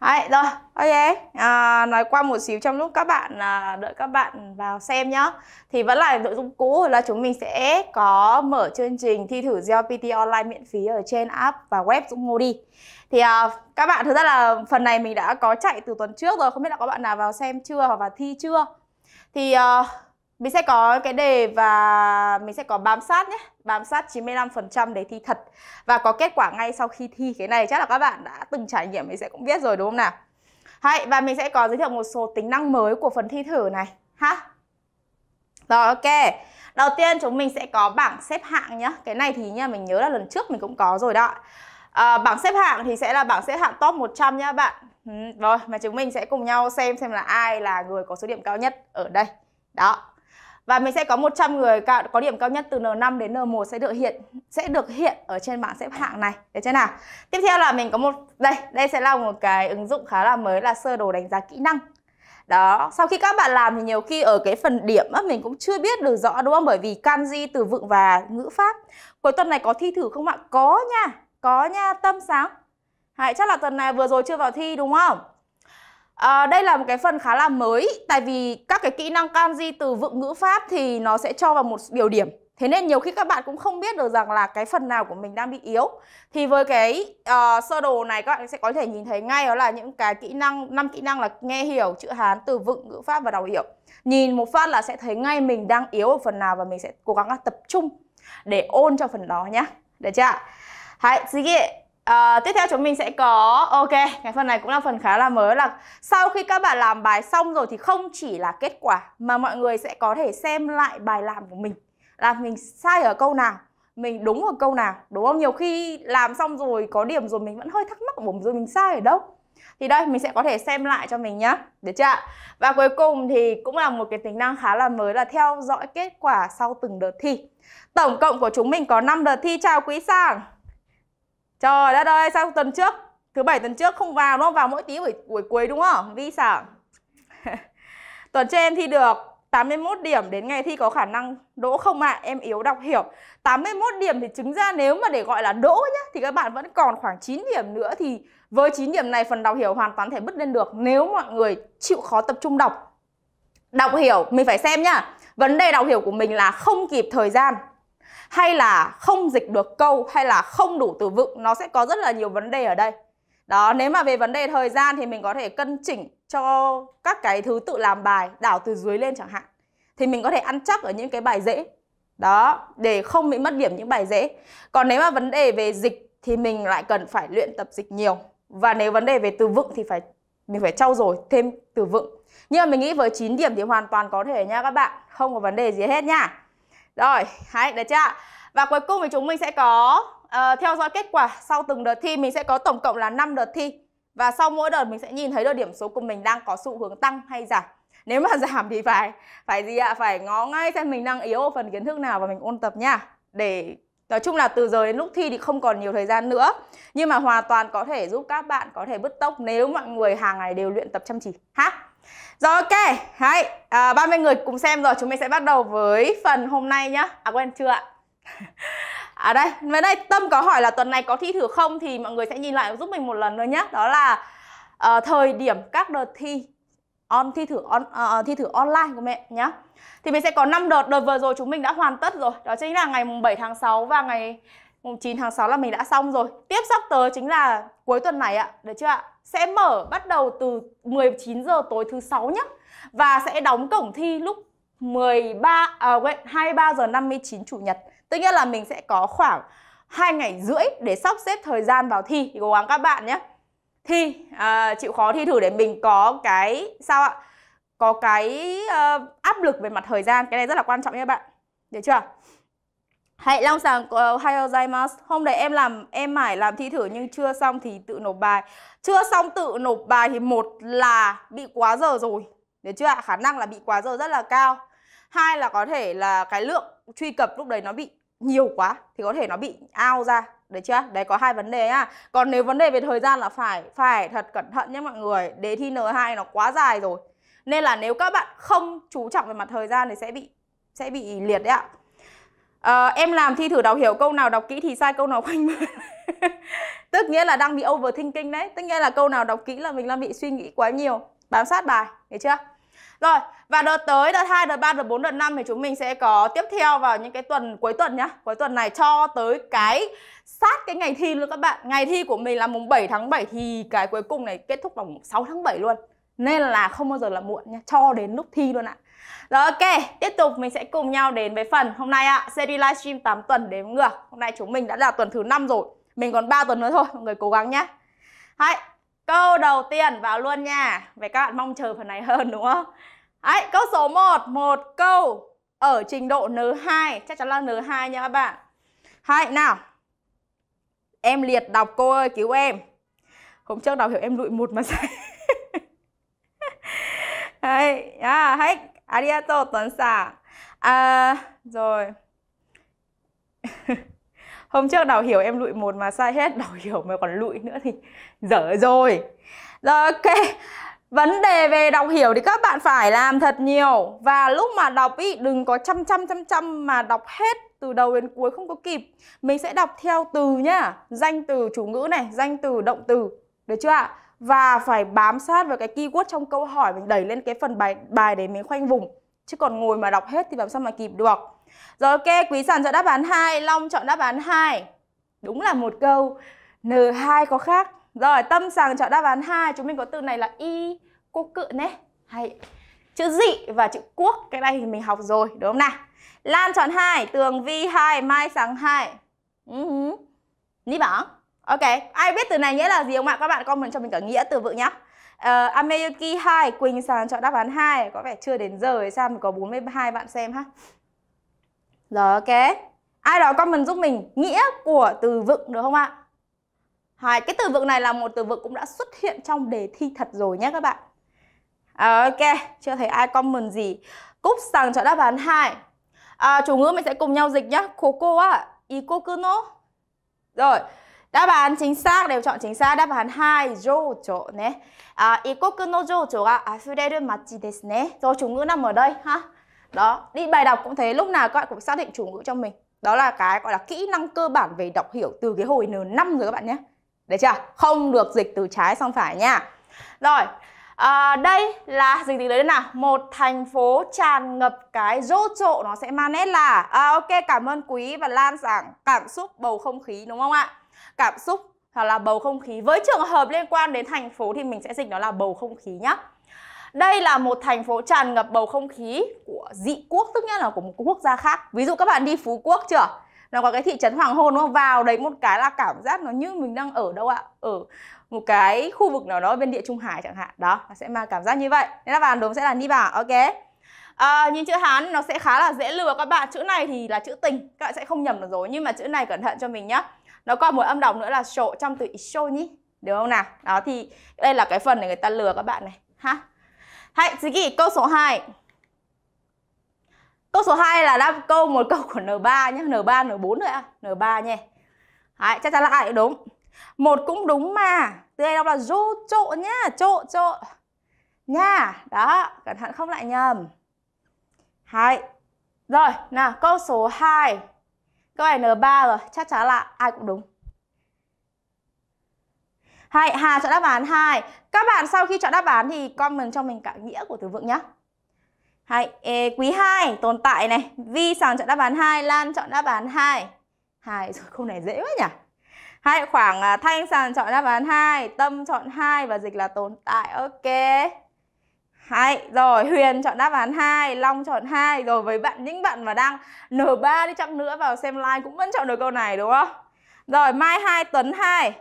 Đấy, rồi, ok. À, nói qua một xíu trong lúc các bạn à, đợi các bạn vào xem nhá. Thì vẫn là nội dung cũ là chúng mình sẽ có mở chương trình thi thử GPT online miễn phí ở trên app và web Dũng Ngô đi. Thì à, các bạn thực ra là phần này mình đã có chạy từ tuần trước rồi, không biết là có bạn nào vào xem chưa hoặc là thi chưa. Thì à, mình sẽ có cái đề và mình sẽ có bám sát nhé Bám sát 95% đề thi thật Và có kết quả ngay sau khi thi Cái này chắc là các bạn đã từng trải nghiệm Mình sẽ cũng biết rồi đúng không nào Hay, Và mình sẽ có giới thiệu một số tính năng mới của phần thi thử này ha Rồi ok Đầu tiên chúng mình sẽ có bảng xếp hạng nhé Cái này thì nha mình nhớ là lần trước mình cũng có rồi đó à, Bảng xếp hạng thì sẽ là bảng xếp hạng top 100 nhá bạn Ừ, rồi mà chúng mình sẽ cùng nhau xem xem là ai là người có số điểm cao nhất ở đây đó và mình sẽ có 100 người cao, có điểm cao nhất từ N5 đến N1 sẽ được hiện sẽ được hiện ở trên bảng xếp hạng này được chưa nào tiếp theo là mình có một đây đây sẽ là một cái ứng dụng khá là mới là sơ đồ đánh giá kỹ năng đó sau khi các bạn làm thì nhiều khi ở cái phần điểm á, mình cũng chưa biết được rõ đúng không bởi vì kanji từ vựng và ngữ pháp cuối tuần này có thi thử không ạ có nha có nha tâm sáng Hãy chắc là tuần này vừa rồi chưa vào thi đúng không À, đây là một cái phần khá là mới tại vì các cái kỹ năng kanji từ vựng ngữ pháp thì nó sẽ cho vào một biểu điểm Thế nên nhiều khi các bạn cũng không biết được rằng là cái phần nào của mình đang bị yếu Thì với cái uh, sơ đồ này các bạn sẽ có thể nhìn thấy ngay đó là những cái kỹ năng năm kỹ năng là nghe hiểu, chữ Hán, từ vựng, ngữ pháp và đọc hiểu Nhìn một phát là sẽ thấy ngay mình đang yếu ở phần nào và mình sẽ cố gắng là tập trung để ôn cho phần đó nhé, Được chưa? Hãy, 次 À, tiếp theo chúng mình sẽ có ok cái phần này cũng là phần khá là mới là sau khi các bạn làm bài xong rồi thì không chỉ là kết quả mà mọi người sẽ có thể xem lại bài làm của mình là mình sai ở câu nào mình đúng ở câu nào đúng không nhiều khi làm xong rồi có điểm rồi mình vẫn hơi thắc mắc bổm rồi mình sai ở đâu thì đây mình sẽ có thể xem lại cho mình nhá được chưa và cuối cùng thì cũng là một cái tính năng khá là mới là theo dõi kết quả sau từng đợt thi tổng cộng của chúng mình có 5 đợt thi chào quý sang Trời đất ơi, sao tuần trước Thứ bảy tuần trước không vào nó Vào mỗi tí buổi, buổi cuối đúng không? Vì sao? tuần trên em thi được 81 điểm đến ngày thi có khả năng đỗ không ạ? À? Em yếu đọc hiểu 81 điểm thì chứng ra nếu mà để gọi là đỗ nhá Thì các bạn vẫn còn khoảng 9 điểm nữa Thì với 9 điểm này phần đọc hiểu hoàn toàn thể bứt lên được Nếu mọi người chịu khó tập trung đọc Đọc hiểu, mình phải xem nhá Vấn đề đọc hiểu của mình là không kịp thời gian hay là không dịch được câu hay là không đủ từ vựng nó sẽ có rất là nhiều vấn đề ở đây đó nếu mà về vấn đề thời gian thì mình có thể cân chỉnh cho các cái thứ tự làm bài đảo từ dưới lên chẳng hạn thì mình có thể ăn chắc ở những cái bài dễ đó để không bị mất điểm những bài dễ còn nếu mà vấn đề về dịch thì mình lại cần phải luyện tập dịch nhiều và nếu vấn đề về từ vựng thì phải mình phải trau dồi thêm từ vựng nhưng mà mình nghĩ với 9 điểm thì hoàn toàn có thể nha các bạn không có vấn đề gì hết nha rồi, hãy được chưa? Và cuối cùng thì chúng mình sẽ có uh, theo dõi kết quả sau từng đợt thi mình sẽ có tổng cộng là 5 đợt thi. Và sau mỗi đợt mình sẽ nhìn thấy được điểm số của mình đang có xu hướng tăng hay giảm. Nếu mà giảm thì phải phải gì ạ? Phải ngó ngay xem mình đang yếu ở phần kiến thức nào và mình ôn tập nha. Để Nói chung là từ giờ đến lúc thi thì không còn nhiều thời gian nữa Nhưng mà hoàn toàn có thể giúp các bạn có thể bứt tốc nếu mọi người hàng ngày đều luyện tập chăm chỉ ha rồi ok, Đấy, à, 30 người cùng xem rồi Chúng mình sẽ bắt đầu với phần hôm nay nhá À quên chưa ạ À đây, với đây Tâm có hỏi là tuần này có thi thử không Thì mọi người sẽ nhìn lại giúp mình một lần nữa nhé Đó là uh, thời điểm các đợt thi on thi thử on uh, thi thử online của mẹ nhá. Thì mình sẽ có 5 đợt, đợt vừa rồi chúng mình đã hoàn tất rồi. Đó chính là ngày mùng 7 tháng 6 và ngày mùng 9 tháng 6 là mình đã xong rồi. Tiếp sắp tới chính là cuối tuần này ạ, được chưa ạ? sẽ mở bắt đầu từ 19 giờ tối thứ sáu nhé và sẽ đóng cổng thi lúc 13 à, wait, 23 giờ 59 chủ nhật. tất nhiên là mình sẽ có khoảng 2 ngày rưỡi để sắp xếp thời gian vào thi thì cố gắng các bạn nhé. Thi à, chịu khó thi thử để mình có cái sao ạ? Có cái uh, áp lực về mặt thời gian, cái này rất là quan trọng nha các bạn. Được chưa? Hãy long sàng ờ, hay Alzheimer. Hôm đấy em làm em mải làm thi thử nhưng chưa xong thì tự nộp bài. Chưa xong tự nộp bài thì một là bị quá giờ rồi. Được chưa ạ? Khả năng là bị quá giờ rất là cao. Hai là có thể là cái lượng truy cập lúc đấy nó bị nhiều quá thì có thể nó bị ao ra được chưa đấy có hai vấn đề á còn nếu vấn đề về thời gian là phải phải thật cẩn thận nhé mọi người đề thi n 2 nó quá dài rồi nên là nếu các bạn không chú trọng về mặt thời gian thì sẽ bị sẽ bị liệt đấy ạ à, em làm thi thử đọc hiểu câu nào đọc kỹ thì sai câu nào khoanh tức nghĩa là đang bị overthinking đấy tức nghĩa là câu nào đọc kỹ là mình đang bị suy nghĩ quá nhiều bám sát bài hiểu chưa rồi và đợt tới đợt 2, đợt 3, đợt 4, đợt 5 thì chúng mình sẽ có tiếp theo vào những cái tuần cuối tuần nhá Cuối tuần này cho tới cái sát cái ngày thi luôn các bạn Ngày thi của mình là mùng 7 tháng 7 thì cái cuối cùng này kết thúc vào mùng 6 tháng 7 luôn Nên là không bao giờ là muộn nha, cho đến lúc thi luôn ạ à. Rồi ok, tiếp tục mình sẽ cùng nhau đến với phần hôm nay ạ, à, series livestream 8 tuần đếm ngược. Hôm nay chúng mình đã là tuần thứ 5 rồi. Mình còn 3 tuần nữa thôi, mọi người cố gắng nhé. Hãy câu đầu tiên vào luôn nha. Vậy các bạn mong chờ phần này hơn đúng không? Đấy, câu số 1, một câu ở trình độ N2, chắc chắn là N2 nha các bạn. Hãy nào. Em liệt đọc cô ơi cứu em. Hôm trước đọc hiểu em lụi một mà sai. Đấy, à, hãy Arigato Tuấn Xả À rồi Hôm trước đào hiểu em lụi một mà sai hết Đào hiểu mà còn lụi nữa thì dở rồi Rồi ok Vấn đề về đọc hiểu thì các bạn phải làm thật nhiều Và lúc mà đọc ý đừng có trăm trăm trăm trăm mà đọc hết từ đầu đến cuối không có kịp Mình sẽ đọc theo từ nhá Danh từ chủ ngữ này, danh từ động từ Được chưa ạ? và phải bám sát vào cái keyword trong câu hỏi mình đẩy lên cái phần bài bài để mình khoanh vùng chứ còn ngồi mà đọc hết thì làm sao mà kịp được. Rồi ok, Quý Sản chọn đáp án 2, Long chọn đáp án 2. Đúng là một câu N2 có khác. Rồi, Tâm Sàng chọn đáp án 2, chúng mình có từ này là y cô cự nè. Hay. Chữ dị và chữ quốc, cái này thì mình học rồi, đúng không nào? Lan chọn 2, Tường Vi 2, Mai Sáng 2. Ừ. Ni bảo. Ok, ai biết từ này nghĩa là gì không ạ? Các bạn comment cho mình cả nghĩa từ vựng nhá. Uh, ờ, Ameyuki 2, Quỳnh Sàn chọn đáp án 2 Có vẻ chưa đến giờ sao mình có 42 bạn xem ha Rồi ok Ai đó comment giúp mình nghĩa của từ vựng được không ạ? Hai, cái từ vựng này là một từ vựng cũng đã xuất hiện trong đề thi thật rồi nhé các bạn ờ, Ok, chưa thấy ai comment gì Cúc Sàng chọn đáp án 2 à, ờ, Chủ ngữ mình sẽ cùng nhau dịch nhá Koko cô à, ý Rồi, Đáp án chính xác đều chọn chính xác. Đáp án 2, 조조 nè. À, 이곳 no 조조가 아프레르 마치 데스 nè. Do chủ ngữ nằm ở đây ha. Đó, đi bài đọc cũng thế, lúc nào các bạn cũng xác định chủ ngữ cho mình. Đó là cái gọi là kỹ năng cơ bản về đọc hiểu từ cái hồi N5 rồi các bạn nhé. Được chưa? Không được dịch từ trái sang phải nha. Rồi, à, đây là dịch từ đấy nào? Một thành phố tràn ngập cái dô chỗ nó sẽ mang nét là à, Ok, cảm ơn quý và Lan giảng cảm xúc bầu không khí đúng không ạ? cảm xúc hoặc là bầu không khí với trường hợp liên quan đến thành phố thì mình sẽ dịch nó là bầu không khí nhá đây là một thành phố tràn ngập bầu không khí của dị quốc tức nghĩa là của một quốc gia khác ví dụ các bạn đi phú quốc chưa nó có cái thị trấn hoàng hôn nó vào đấy một cái là cảm giác nó như mình đang ở đâu ạ ở một cái khu vực nào đó bên địa trung hải chẳng hạn đó nó sẽ mang cảm giác như vậy nên là bạn đúng sẽ là đi vào ok à, nhìn chữ hán nó sẽ khá là dễ lừa các bạn chữ này thì là chữ tình các bạn sẽ không nhầm được rồi nhưng mà chữ này cẩn thận cho mình nhé nó còn một âm đồng nữa là sổ trong từ show nhỉ được không nào đó thì đây là cái phần để người ta lừa các bạn này ha hãy gì câu số 2 câu số 2 là đáp câu một câu của N3 nhé N3 N4 nữa N3 nhé hãy chắc chắn là ai cũng đúng một cũng đúng mà từ đây đọc là rô trộ nhá trộ trộ nha đó cẩn thận không lại nhầm hai rồi nào câu số 2 Câu này N3 rồi, chắc chắn là ai cũng đúng. Hay, Hà chọn đáp án 2. Các bạn sau khi chọn đáp án thì comment cho mình cả nghĩa của từ vựng nhé. Hay, ê, quý 2 tồn tại này. Vi sàng chọn đáp án 2, Lan chọn đáp án 2. Hai rồi, câu này dễ quá nhỉ. Hai khoảng à, Thanh sàng chọn đáp án 2, Tâm chọn 2 và dịch là tồn tại. Ok. Hay, rồi Huyền chọn đáp án 2, Long chọn 2 Rồi với bạn những bạn mà đang N3 đi chăng nữa vào xem like cũng vẫn chọn được câu này đúng không? Rồi Mai 2, Tuấn 2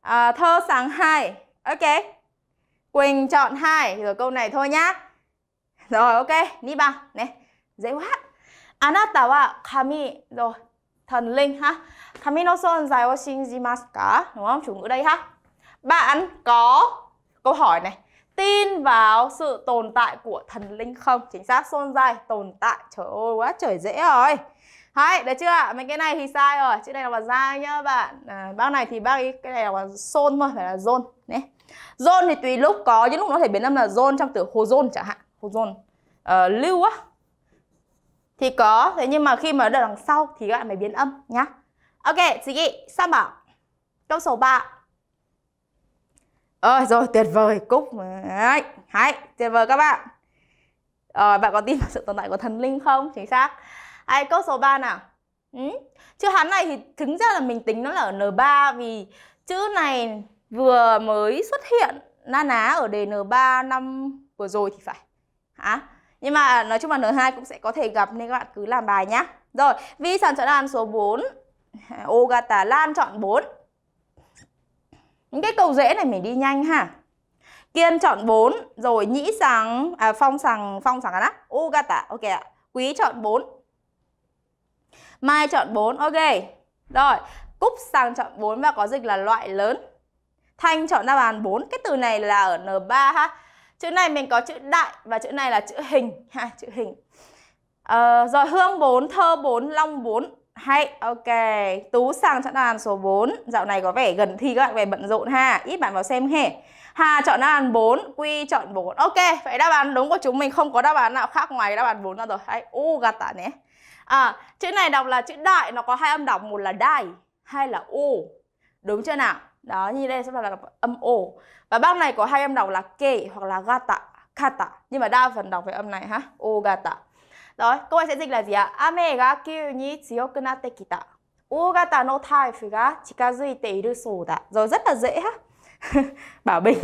à, Thơ Sáng 2 Ok Quỳnh chọn 2 Rồi câu này thôi nhá Rồi ok, đi bằng nè dễ quá Anata wa kami Rồi, thần linh ha Kami no sonzai wa shinjimasu ka Đúng không? Chủ ngữ đây ha Bạn có Câu hỏi này tin vào sự tồn tại của thần linh không? Chính xác son dài tồn tại. Trời ơi quá trời dễ rồi. Đấy, được chưa? Mấy cái này thì sai rồi. Chữ này là dài nhá bạn. À, bác này thì bác ấy cái này là son thôi, phải là zone. Đấy. Zone thì tùy lúc có những lúc nó thể biến âm là zone trong từ hồ zone chẳng hạn. Hồ zone. À, ờ, lưu á. Thì có, thế nhưng mà khi mà đợt đằng sau thì các bạn mới biến âm nhá. Ok, chị nghĩ sao bảo câu số 3 ơi rồi tuyệt vời cúc đấy hãy tuyệt vời các bạn ờ, bạn có tin vào sự tồn tại của thần linh không chính xác ai câu số 3 nào ừ. chữ hắn này thì thực ra là mình tính nó là ở n3 vì chữ này vừa mới xuất hiện na ná ở đề n3 năm vừa rồi thì phải hả nhưng mà nói chung là N2 cũng sẽ có thể gặp nên các bạn cứ làm bài nhá. Rồi, vi sản chọn đàn số 4. tà Lan chọn 4. Những cái câu dễ này mình đi nhanh ha. Kiên chọn 4, rồi nhĩ sàng, à, phong sàng, phong sàng á, à ugata, ok ạ. Quý chọn 4. Mai chọn 4, ok. Rồi, cúc sàng chọn 4 và có dịch là loại lớn. Thanh chọn đáp án 4. Cái từ này là ở N3 ha. Chữ này mình có chữ đại và chữ này là chữ hình ha, chữ hình. À, rồi Hương 4, Thơ 4, Long 4. Hay, ok. Tú sang chọn đáp án số 4. Dạo này có vẻ gần thi các bạn về bận rộn ha. Ít bạn vào xem hè. Hà chọn đáp án 4, Quy chọn 4. Ok, vậy đáp án đúng của chúng mình không có đáp án nào khác ngoài đáp án 4 ra rồi. Hay, u gạt tả nhé. À, chữ này đọc là chữ đại, nó có hai âm đọc, một là đai, hai là u. Đúng chưa nào? Đó, như đây sẽ là âm ô Và bác này có hai âm đọc là kê hoặc là gata, kata. Nhưng mà đa phần đọc về âm này ha, u gata. Rồi, câu này sẽ dịch là gì ạ? Ame ga kyu ni tsuyoku natte kita. Ogata no taifu ga chikazuite iru sou da. Rồi rất là dễ ha. Bảo Bình.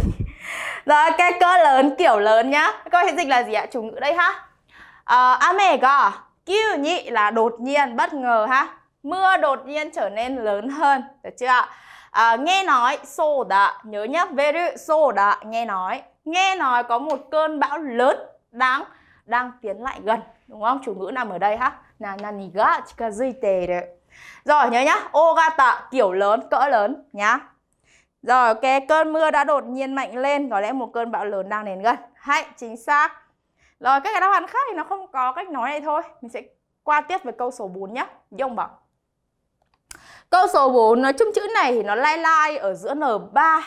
Rồi, cái cỡ lớn kiểu lớn nhá. Câu này sẽ dịch là gì ạ? Chủ ngữ đây ha. Uh, ame ga kyu ni là đột nhiên, bất ngờ ha. Mưa đột nhiên trở nên lớn hơn, được chưa ạ? À, nghe nói sô đã nhớ nhá veru sô đã nghe nói nghe nói có một cơn bão lớn đang đang tiến lại gần đúng không chủ ngữ nằm ở đây ha là nani ga chikazute đấy rồi nhớ nhá ogata kiểu lớn cỡ lớn nhá rồi ok cơn mưa đã đột nhiên mạnh lên có lẽ một cơn bão lớn đang đến gần hay chính xác rồi các cái đáp án khác thì nó không có cách nói này thôi mình sẽ qua tiếp về câu số 4 nhé dông bảo câu số 4 nói chung chữ này thì nó lai lai ở giữa n3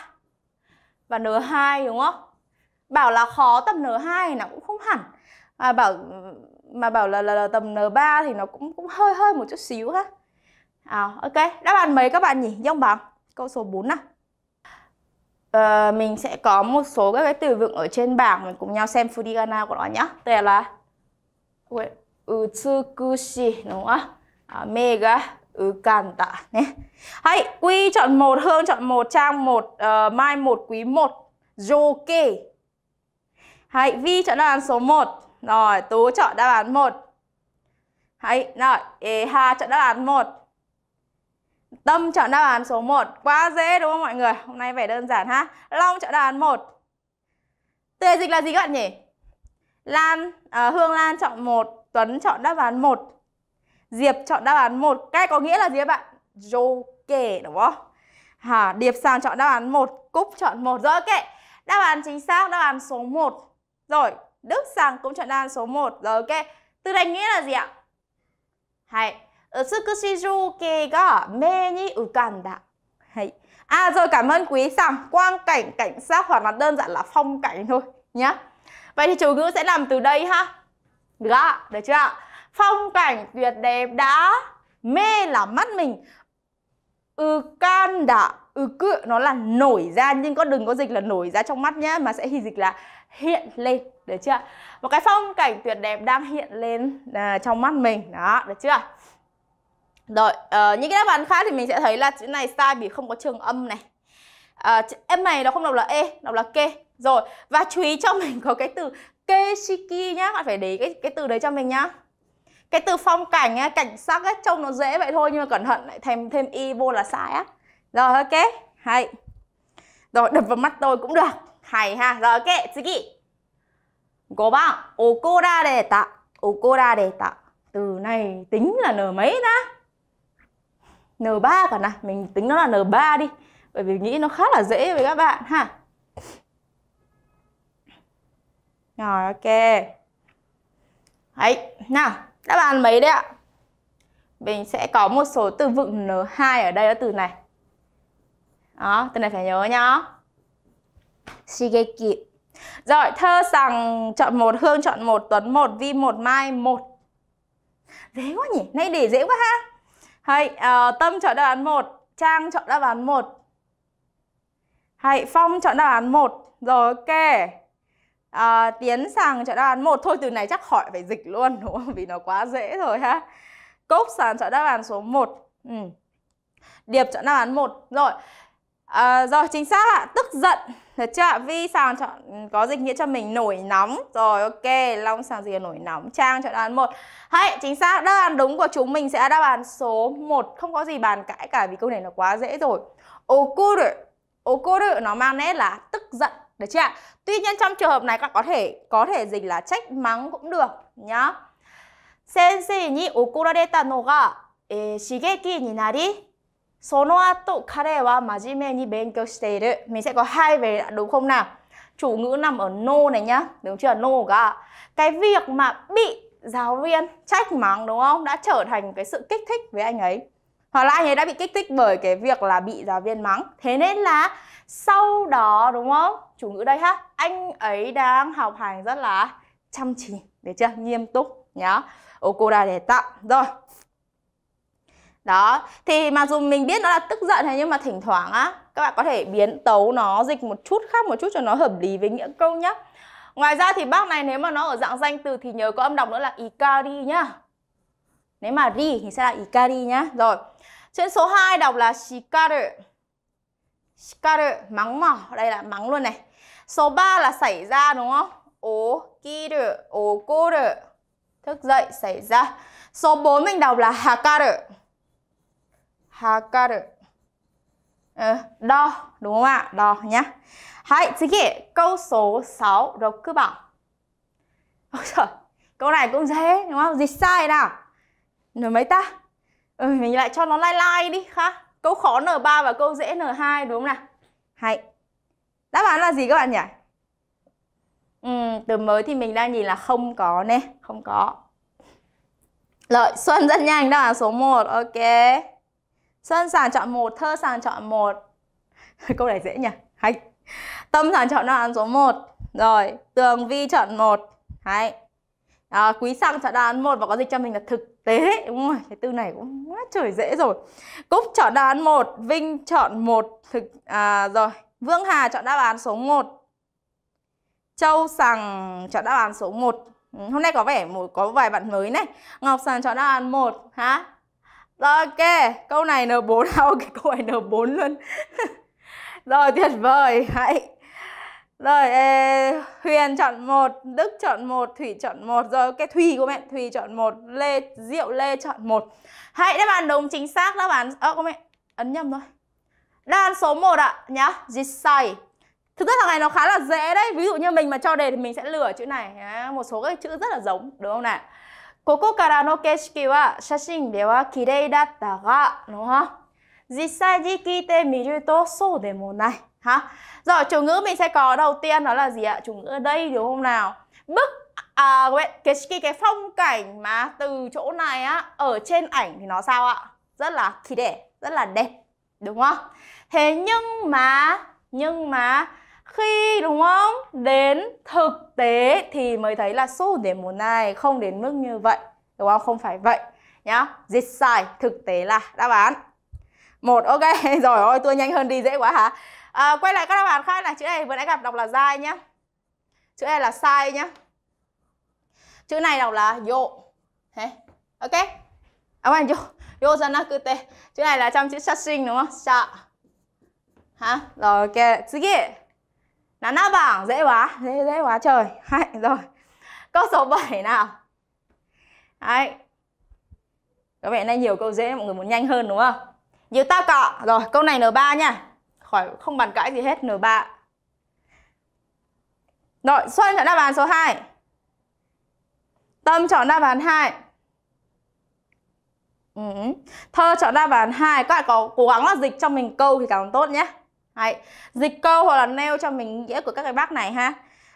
và n2 đúng không bảo là khó tập n2 là cũng không hẳn à, bảo mà bảo là, là, là tầm N3 thì nó cũng cũng hơi hơi một chút xíu ha. À, ok, đáp án mấy các bạn nhỉ? dòng bằng câu số 4 nào. Uh, mình sẽ có một số các cái từ vựng ở trên bảng mình cùng nhau xem furigana của nó nhá. Tên là utsukushi đúng không? À, mega ukanta nhé. Hãy quy chọn một hương chọn một trang một uh, mai một quý một joke. Hãy vi chọn đáp án số 1 rồi, Tú chọn đáp án 1. Hãy, rồi, Ê Hà chọn đáp án 1. Tâm chọn đáp án số 1. Quá dễ đúng không mọi người? Hôm nay vẻ đơn giản ha. Long chọn đáp án 1. Tề dịch là gì các bạn nhỉ? Lan, à, Hương Lan chọn 1, Tuấn chọn đáp án 1. Diệp chọn đáp án 1. Cái có nghĩa là gì các bạn? Joker đúng không? Hà, Điệp Sang chọn đáp án 1, Cúc chọn 1. Rồi ok. Đáp án chính xác, đáp án số 1. Rồi, Đức Sằng cũng chọn đáp án số 1. Rồi ok. Từ này nghĩa là gì ạ? Hay. ga me ni ukanda. Hay. À rồi cảm ơn quý Sằng. Quang cảnh, cảnh sắc hoặc là đơn giản là phong cảnh thôi nhá. Vậy thì chủ ngữ sẽ làm từ đây ha. Được ạ? Được chưa ạ? Phong cảnh tuyệt đẹp đã. Mê là mắt mình. Ukanda. Ư cự nó là nổi ra nhưng có đừng có dịch là nổi ra trong mắt nhá mà sẽ hi dịch là hiện lên được chưa một cái phong cảnh tuyệt đẹp đang hiện lên à, trong mắt mình đó được chưa rồi uh, những cái đáp án khác thì mình sẽ thấy là chữ này sai vì không có trường âm này à, ờ, em này nó không đọc là e đọc là kê rồi và chú ý cho mình có cái từ keishiki nhá bạn phải để cái cái từ đấy cho mình nhá cái từ phong cảnh cảnh sắc ấy trông nó dễ vậy thôi nhưng mà cẩn thận lại thêm thêm y vô là sai á rồi ok hay rồi đập vào mắt tôi cũng được はいはい。OK。次。5番。怒られた。怒られた. Từ này tính là N mấy ta? N3 cả nè. Mình tính nó là N3 đi. Bởi vì nghĩ nó khá là dễ với các bạn ha. Rồi ok. Đấy. Nào. Đáp án mấy đấy ạ? Mình sẽ có một số từ vựng N2 ở đây ở từ này. Đó, từ này phải nhớ nhá. Shigeki Rồi thơ rằng chọn một Hương chọn một Tuấn một Vi một Mai một Dễ quá nhỉ, nay để dễ quá ha Hay, uh, Tâm chọn đáp án một, Trang chọn đáp án một. Hay, Phong chọn đáp án một. Rồi ok à, Tiến sàng chọn đáp án 1 Thôi từ này chắc khỏi phải dịch luôn đúng không? Vì nó quá dễ rồi ha Cốc sàng chọn đáp án số 1 ừ. Điệp chọn đáp án 1 Rồi À, rồi chính xác ạ, tức giận Được chưa ạ? Vi sàng chọn ừ, có dịch nghĩa cho mình nổi nóng Rồi ok, Long sàng gì nổi nóng Trang chọn đáp án 1 Hay, chính xác, đáp án đúng của chúng mình sẽ là đáp án số 1 Không có gì bàn cãi cả vì câu này nó quá dễ rồi Okuru Okuru nó mang nét là tức giận Được chưa ạ? Tuy nhiên trong trường hợp này các có thể có thể dịch là trách mắng cũng được nhá Sensei ni okurareta no ga shigeki ni nari mình sẽ có hai về đúng không nào chủ ngữ nằm ở no này nhá đúng chưa no cả cái việc mà bị giáo viên trách mắng đúng không đã trở thành cái sự kích thích với anh ấy hoặc là anh ấy đã bị kích thích bởi cái việc là bị giáo viên mắng thế nên là sau đó đúng không chủ ngữ đây ha anh ấy đang học hành rất là chăm chỉ được chưa nghiêm túc nhá ô để tạm rồi đó thì mặc dù mình biết nó là tức giận hay nhưng mà thỉnh thoảng á các bạn có thể biến tấu nó dịch một chút khác một chút cho nó hợp lý với nghĩa câu nhé. ngoài ra thì bác này nếu mà nó ở dạng danh từ thì nhớ có âm đọc nữa là ikari nhá nếu mà ri thì sẽ là ikari nhá rồi trên số 2 đọc là shikaru shikaru mắng mỏ đây là mắng luôn này số 3 là xảy ra đúng không okiru okoru thức dậy xảy ra số 4 mình đọc là hakaru Ừ, đo đúng không ạ? đo nhá. Hãy, chỉ câu số 6, 6 bạn. Ôi trời, câu này cũng dễ, đúng không? Dịch sai nào. N mấy ta? Ừ, mình lại cho nó lai lai đi ha. Câu khó N3 và câu dễ N2 đúng không nào? Hãy. Đáp án là gì các bạn nhỉ? Ừ, từ mới thì mình đang nhìn là không có nè, không có. Lợi Xuân rất nhanh, đáp án số 1, ok. Sơn sàng chọn một, thơ sàng chọn một. Câu này dễ nhỉ? Hay. Tâm sàng chọn đáp án số 1. Rồi, Tường Vi chọn một. Hay. À, quý sang chọn đáp án một và có dịch cho mình là thực tế đúng rồi cái từ này cũng quá trời dễ rồi cúc chọn đáp án một vinh chọn một thực à, rồi vương hà chọn đáp án số 1 châu sằng chọn đáp án số 1 ừ, hôm nay có vẻ một có vài bạn mới này ngọc sằng chọn đáp án một hả rồi ok, câu này N4 đâu, cái câu này N4 luôn Rồi tuyệt vời, hãy Rồi, ê, Huyền chọn một Đức chọn một Thủy chọn một Rồi cái okay, Thùy của mẹ, Thùy chọn một Lê, Diệu Lê chọn một Hãy đáp án đúng chính xác đáp án Ơ à, mẹ, ấn nhầm thôi Đáp án số 1 ạ, à, nhá, Jisai Thực ra thằng này nó khá là dễ đấy Ví dụ như mình mà cho đề thì mình sẽ lừa chữ này Một số cái chữ rất là giống, đúng không nào ここからの景色は写真では綺麗だったが、no, Rồi chủ ngữ mình sẽ có đầu tiên đó là gì ạ? Chủ ngữ đây đúng không nào? Bức à, cái, cái cái phong cảnh mà từ chỗ này á ở trên ảnh thì nó sao ạ? Rất là kỳ đẹp, rất là đẹp, đúng không? Thế nhưng mà nhưng mà khi đúng không? Đến thực tế thì mới thấy là số đến mùa này không đến mức như vậy. Đúng không? Không phải vậy nhá. Dịch sai thực tế là đáp án. Một ok, rồi ôi tôi nhanh hơn đi dễ quá hả? À, quay lại các đáp án khác là chữ này vừa nãy gặp đọc là dai nhá. Chữ này là sai nhá. Chữ này đọc là dụ Thế. Ok. À quên yo. Yo sanakute. Chữ này là trong chữ sát sinh đúng không? Sa. Hả? Rồi ok. Tiếp. Là nắp bảng dễ quá, dễ dễ quá trời. Hay, rồi. Câu số 7 nào. Đấy. Các bạn nay nhiều câu dễ mọi người muốn nhanh hơn đúng không? Nhiều tao cọ. Rồi, câu này N3 nha. Khỏi không bàn cãi gì hết N3. Rồi, Xuân chọn đáp án số 2. Tâm chọn đáp án 2. Ừ. Thơ chọn đáp án 2. Các bạn có cố gắng là dịch cho mình câu thì càng tốt nhé. Đấy. Dịch câu hoặc là nêu cho mình nghĩa của các cái bác này ha.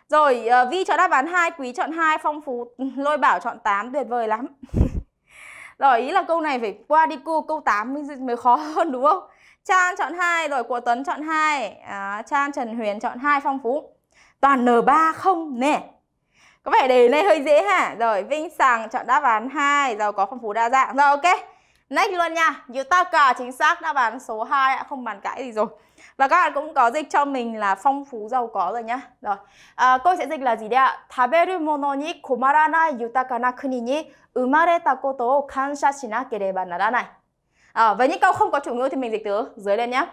Rồi, uh, Vi chọn đáp án 2, Quý chọn 2, Phong Phú Lôi Bảo chọn 8, tuyệt vời lắm. rồi, ý là câu này phải qua đi cu câu 8 mới khó hơn đúng không? Trang chọn 2, rồi của Tuấn chọn 2, à, Trang Trần Huyền chọn 2, Phong Phú. Toàn N3 không nè. Có vẻ đề này hơi dễ ha Rồi, Vinh Sàng chọn đáp án 2, giàu có Phong Phú đa dạng. Rồi, ok. Next luôn nha. Yutaka chính xác đáp án số 2 ạ, không bàn cãi gì rồi và các bạn cũng có dịch cho mình là phong phú giàu có rồi nhá rồi à, tôi sẽ dịch là gì đây ạ taberu mono ni komaranai yutaka kuni ni umareta koto o kansha shinakereba naranai à, với những câu không có chủ ngữ thì mình dịch từ dưới lên nhé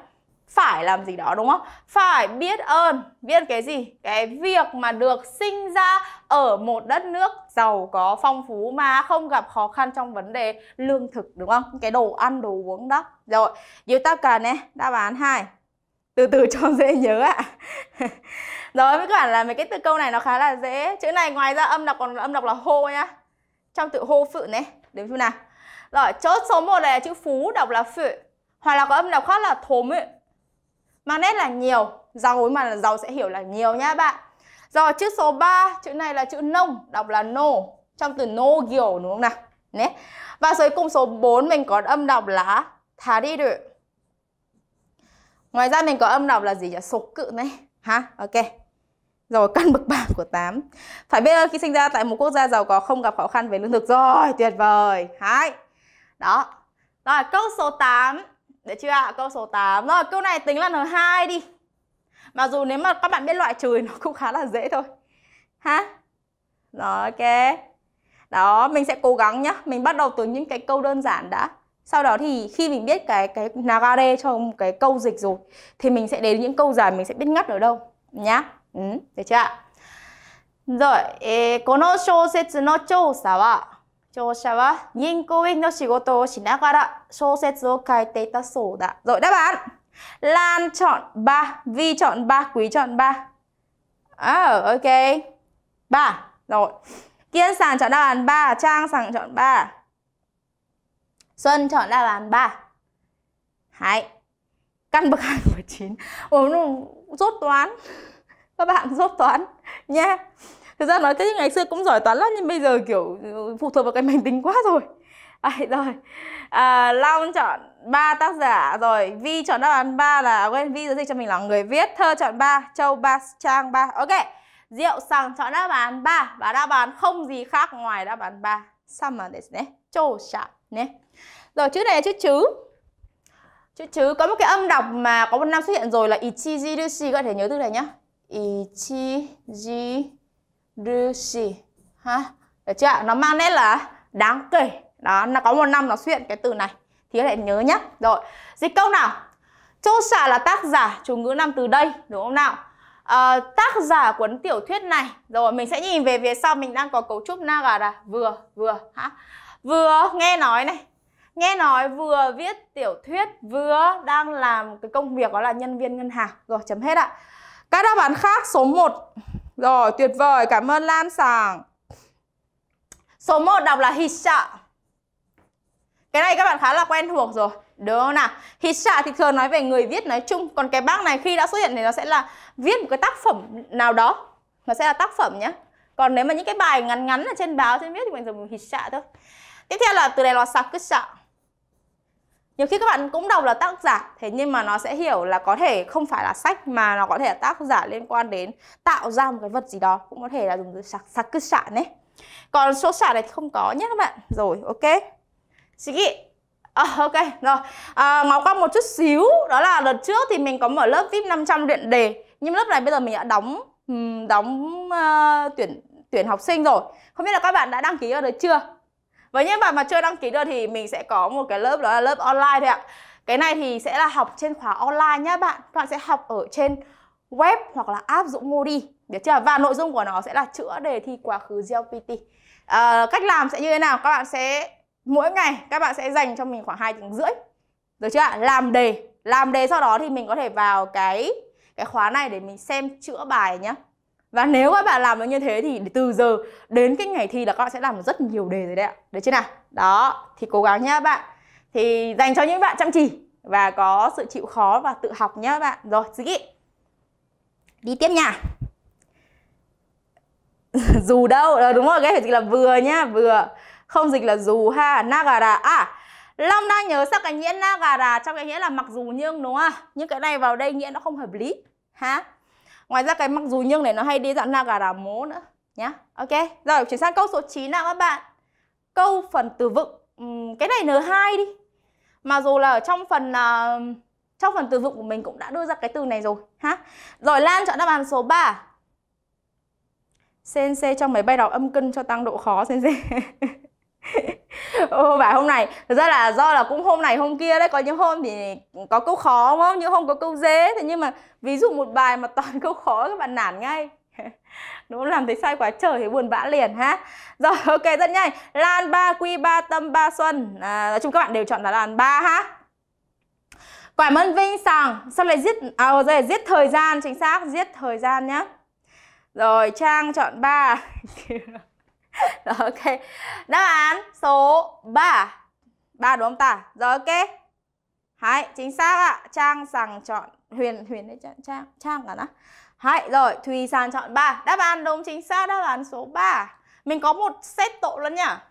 phải làm gì đó đúng không? Phải biết ơn, biết cái gì? Cái việc mà được sinh ra ở một đất nước giàu có phong phú mà không gặp khó khăn trong vấn đề lương thực đúng không? Cái đồ ăn, đồ uống đó. Rồi, Yutaka nè, đáp án 2 từ từ cho dễ nhớ ạ à. rồi với các bạn là mấy cái từ câu này nó khá là dễ chữ này ngoài ra âm đọc còn âm đọc là hô nhá trong từ hô phự này đến chỗ nào rồi chốt số 1 này là chữ phú đọc là phự hoặc là có âm đọc khác là thốm ấy mà nét là nhiều giàu mà là giàu sẽ hiểu là nhiều nhá bạn rồi chữ số 3 chữ này là chữ nông đọc là nô trong từ nô kiểu đúng không nào nhé và cuối cùng số 4 mình có âm đọc là thả đi được Ngoài ra mình có âm đọc là gì nhỉ? Sục cự này. Ha, ok. Rồi căn bậc bảng của 8. Phải biết ơn khi sinh ra tại một quốc gia giàu có không gặp khó khăn về lương thực. Rồi, tuyệt vời. Hai. Đó. Rồi, câu số 8. Được chưa ạ? Câu số 8. Rồi, câu này tính là N2 đi. Mặc dù nếu mà các bạn biết loại trừ nó cũng khá là dễ thôi. Ha? Rồi, ok. Đó, mình sẽ cố gắng nhá. Mình bắt đầu từ những cái câu đơn giản đã sau đó thì khi mình biết cái cái nagare cho một cái câu dịch rồi thì mình sẽ đến những câu dài mình sẽ biết ngắt ở đâu nhá ừ, được chưa ạ rồi eh, rồi đáp án Lan chọn 3 Vi chọn 3 Quý chọn 3 à, oh, ok 3 rồi Kiên sàng chọn đáp án 3 Trang sàng chọn 3 Xuân chọn đáp án 3 Hãy Căn bậc 2 của 9 Ôi nó rốt toán Các bạn rốt toán nha Thực ra nói thế ngày xưa cũng giỏi toán lắm Nhưng bây giờ kiểu ừ, phụ thuộc vào cái máy tính quá rồi à, rồi à, Long chọn ba tác giả rồi Vi chọn đáp án 3 là quên Vi giới thiệu cho mình là người viết Thơ chọn 3, Châu 3, Trang 3 Ok Diệu Sằng chọn đáp án 3 Và đáp án không gì khác ngoài đáp án 3 3ですね。超者ね。rồi chữ này là chữ chứ Chữ chứ có một cái âm đọc mà có một năm xuất hiện rồi là ichijirushi Các bạn thể nhớ từ này nhá Ichijirushi ha Được chưa ạ? Nó mang nét là đáng kể Đó, nó có một năm nó xuất hiện cái từ này Thì các bạn nhớ nhá Rồi, dịch câu nào Chô xả là tác giả, chủ ngữ năm từ đây Đúng không nào? À, tác giả cuốn tiểu thuyết này Rồi mình sẽ nhìn về phía sau Mình đang có cấu trúc Nagara Vừa, vừa ha Vừa nghe nói này nghe nói vừa viết tiểu thuyết vừa đang làm cái công việc đó là nhân viên ngân hàng rồi chấm hết ạ các đáp án khác số 1 rồi tuyệt vời cảm ơn Lan Sàng số 1 đọc là hisa cái này các bạn khá là quen thuộc rồi Đúng nào? Hissa thì thường nói về người viết nói chung Còn cái bác này khi đã xuất hiện thì nó sẽ là viết một cái tác phẩm nào đó Nó sẽ là tác phẩm nhé Còn nếu mà những cái bài ngắn ngắn ở trên báo trên viết thì mình dùng hissa thôi Tiếp theo là từ này là sakusa nhiều khi các bạn cũng đọc là tác giả thế nhưng mà nó sẽ hiểu là có thể không phải là sách mà nó có thể là tác giả liên quan đến tạo ra một cái vật gì đó cũng có thể là dùng từ sạc sạc cứ sạ ấy còn số sạ này thì không có nhé các bạn rồi ok chị À, ờ, ok rồi à, ngó qua một chút xíu đó là lần trước thì mình có mở lớp vip 500 luyện đề nhưng lớp này bây giờ mình đã đóng đóng uh, tuyển tuyển học sinh rồi không biết là các bạn đã đăng ký ở đấy chưa với những bạn mà chưa đăng ký được thì mình sẽ có một cái lớp đó là lớp online thôi ạ cái này thì sẽ là học trên khóa online nhá bạn các bạn sẽ học ở trên web hoặc là app dụng Ngô đi được chưa và nội dung của nó sẽ là chữa đề thi quá khứ GLPT à, ờ, cách làm sẽ như thế nào các bạn sẽ mỗi ngày các bạn sẽ dành cho mình khoảng 2 tiếng rưỡi được chưa ạ làm đề làm đề sau đó thì mình có thể vào cái cái khóa này để mình xem chữa bài nhá và nếu các bạn làm được như thế thì từ giờ đến cái ngày thi là các bạn sẽ làm rất nhiều đề rồi đấy ạ. Được chưa nào? Đó, thì cố gắng nhá bạn. Thì dành cho những bạn chăm chỉ và có sự chịu khó và tự học nhá bạn. Rồi, suy nghĩ. Đi tiếp nha. dù đâu, à, đúng rồi, cái phải dịch là vừa nhá, vừa. Không dịch là dù ha, nagara. À, Long đang nhớ sao cái nghĩa nagara trong cái nghĩa là mặc dù nhưng đúng không? Nhưng cái này vào đây nghĩa nó không hợp lý. Ha? Ngoài ra cái mặc dù nhưng này nó hay đi dạng na gà đà mố nữa nhá. Ok. Rồi chuyển sang câu số 9 nào các bạn. Câu phần từ vựng. Uhm, cái này N2 đi. Mà dù là ở trong phần uh, trong phần từ vựng của mình cũng đã đưa ra cái từ này rồi ha. Rồi Lan chọn đáp án số 3. CNC trong máy bay đọc âm cân cho tăng độ khó CNC. Ô phải hôm này Thật ra là do là cũng hôm này hôm kia đấy Có những hôm thì có câu khó đúng không Những hôm có câu dễ Thế nhưng mà ví dụ một bài mà toàn câu khó các bạn nản ngay Đúng làm thấy sai quá trời thì buồn bã liền ha Rồi ok rất nhanh Lan ba quy ba tâm ba xuân à, Nói chung các bạn đều chọn là lan ba ha Quảng Mân Vinh sàng Sao lại giết À rồi giết thời gian chính xác Giết thời gian nhá Rồi Trang chọn ba Rồi ok. Đáp án số 3. 3 đúng không ta? Rồi ok. Hãy chính xác ạ. Trang sàng chọn Huyền Huyền đấy Trang Trang Trang cả đó. Hãy rồi, Thùy sàng chọn 3. Đáp án đúng chính xác đáp án số 3. Mình có một set tội luôn nhá.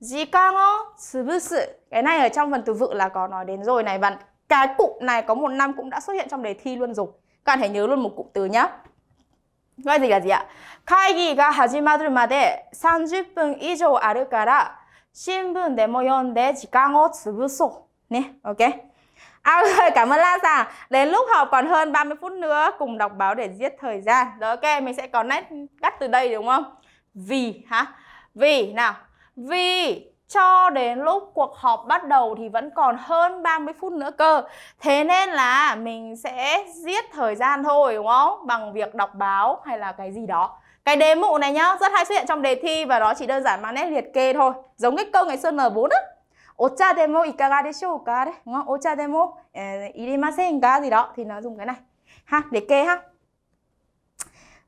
Jikan o tsubusu. Cái này ở trong phần từ vựng là có nói đến rồi này bạn. Cái cụm này có một năm cũng đã xuất hiện trong đề thi luôn rồi. Các bạn hãy nhớ luôn một cụm từ nhá. ガジガジや。会議が始まるまで30分以上あるから、新聞でも読んで時間を潰そう。Nè, ok. À, cảm ơn La Già. Đến lúc học còn hơn 30 phút nữa cùng đọc báo để giết thời gian. Rồi ok, mình sẽ có nét cắt từ đây đúng không? Vì hả? Vì nào. Vì cho đến lúc cuộc họp bắt đầu thì vẫn còn hơn 30 phút nữa cơ. Thế nên là mình sẽ giết thời gian thôi đúng không? Bằng việc đọc báo hay là cái gì đó. Cái đề mụ này nhá, rất hay xuất hiện trong đề thi và đó chỉ đơn giản mang nét liệt kê thôi. Giống cái câu ngày xưa N4 á. Ocha demo ikaga desho ka đấy, Ocha demo ờ, irimasen ga gì đó thì nó dùng cái này. Ha, liệt kê ha.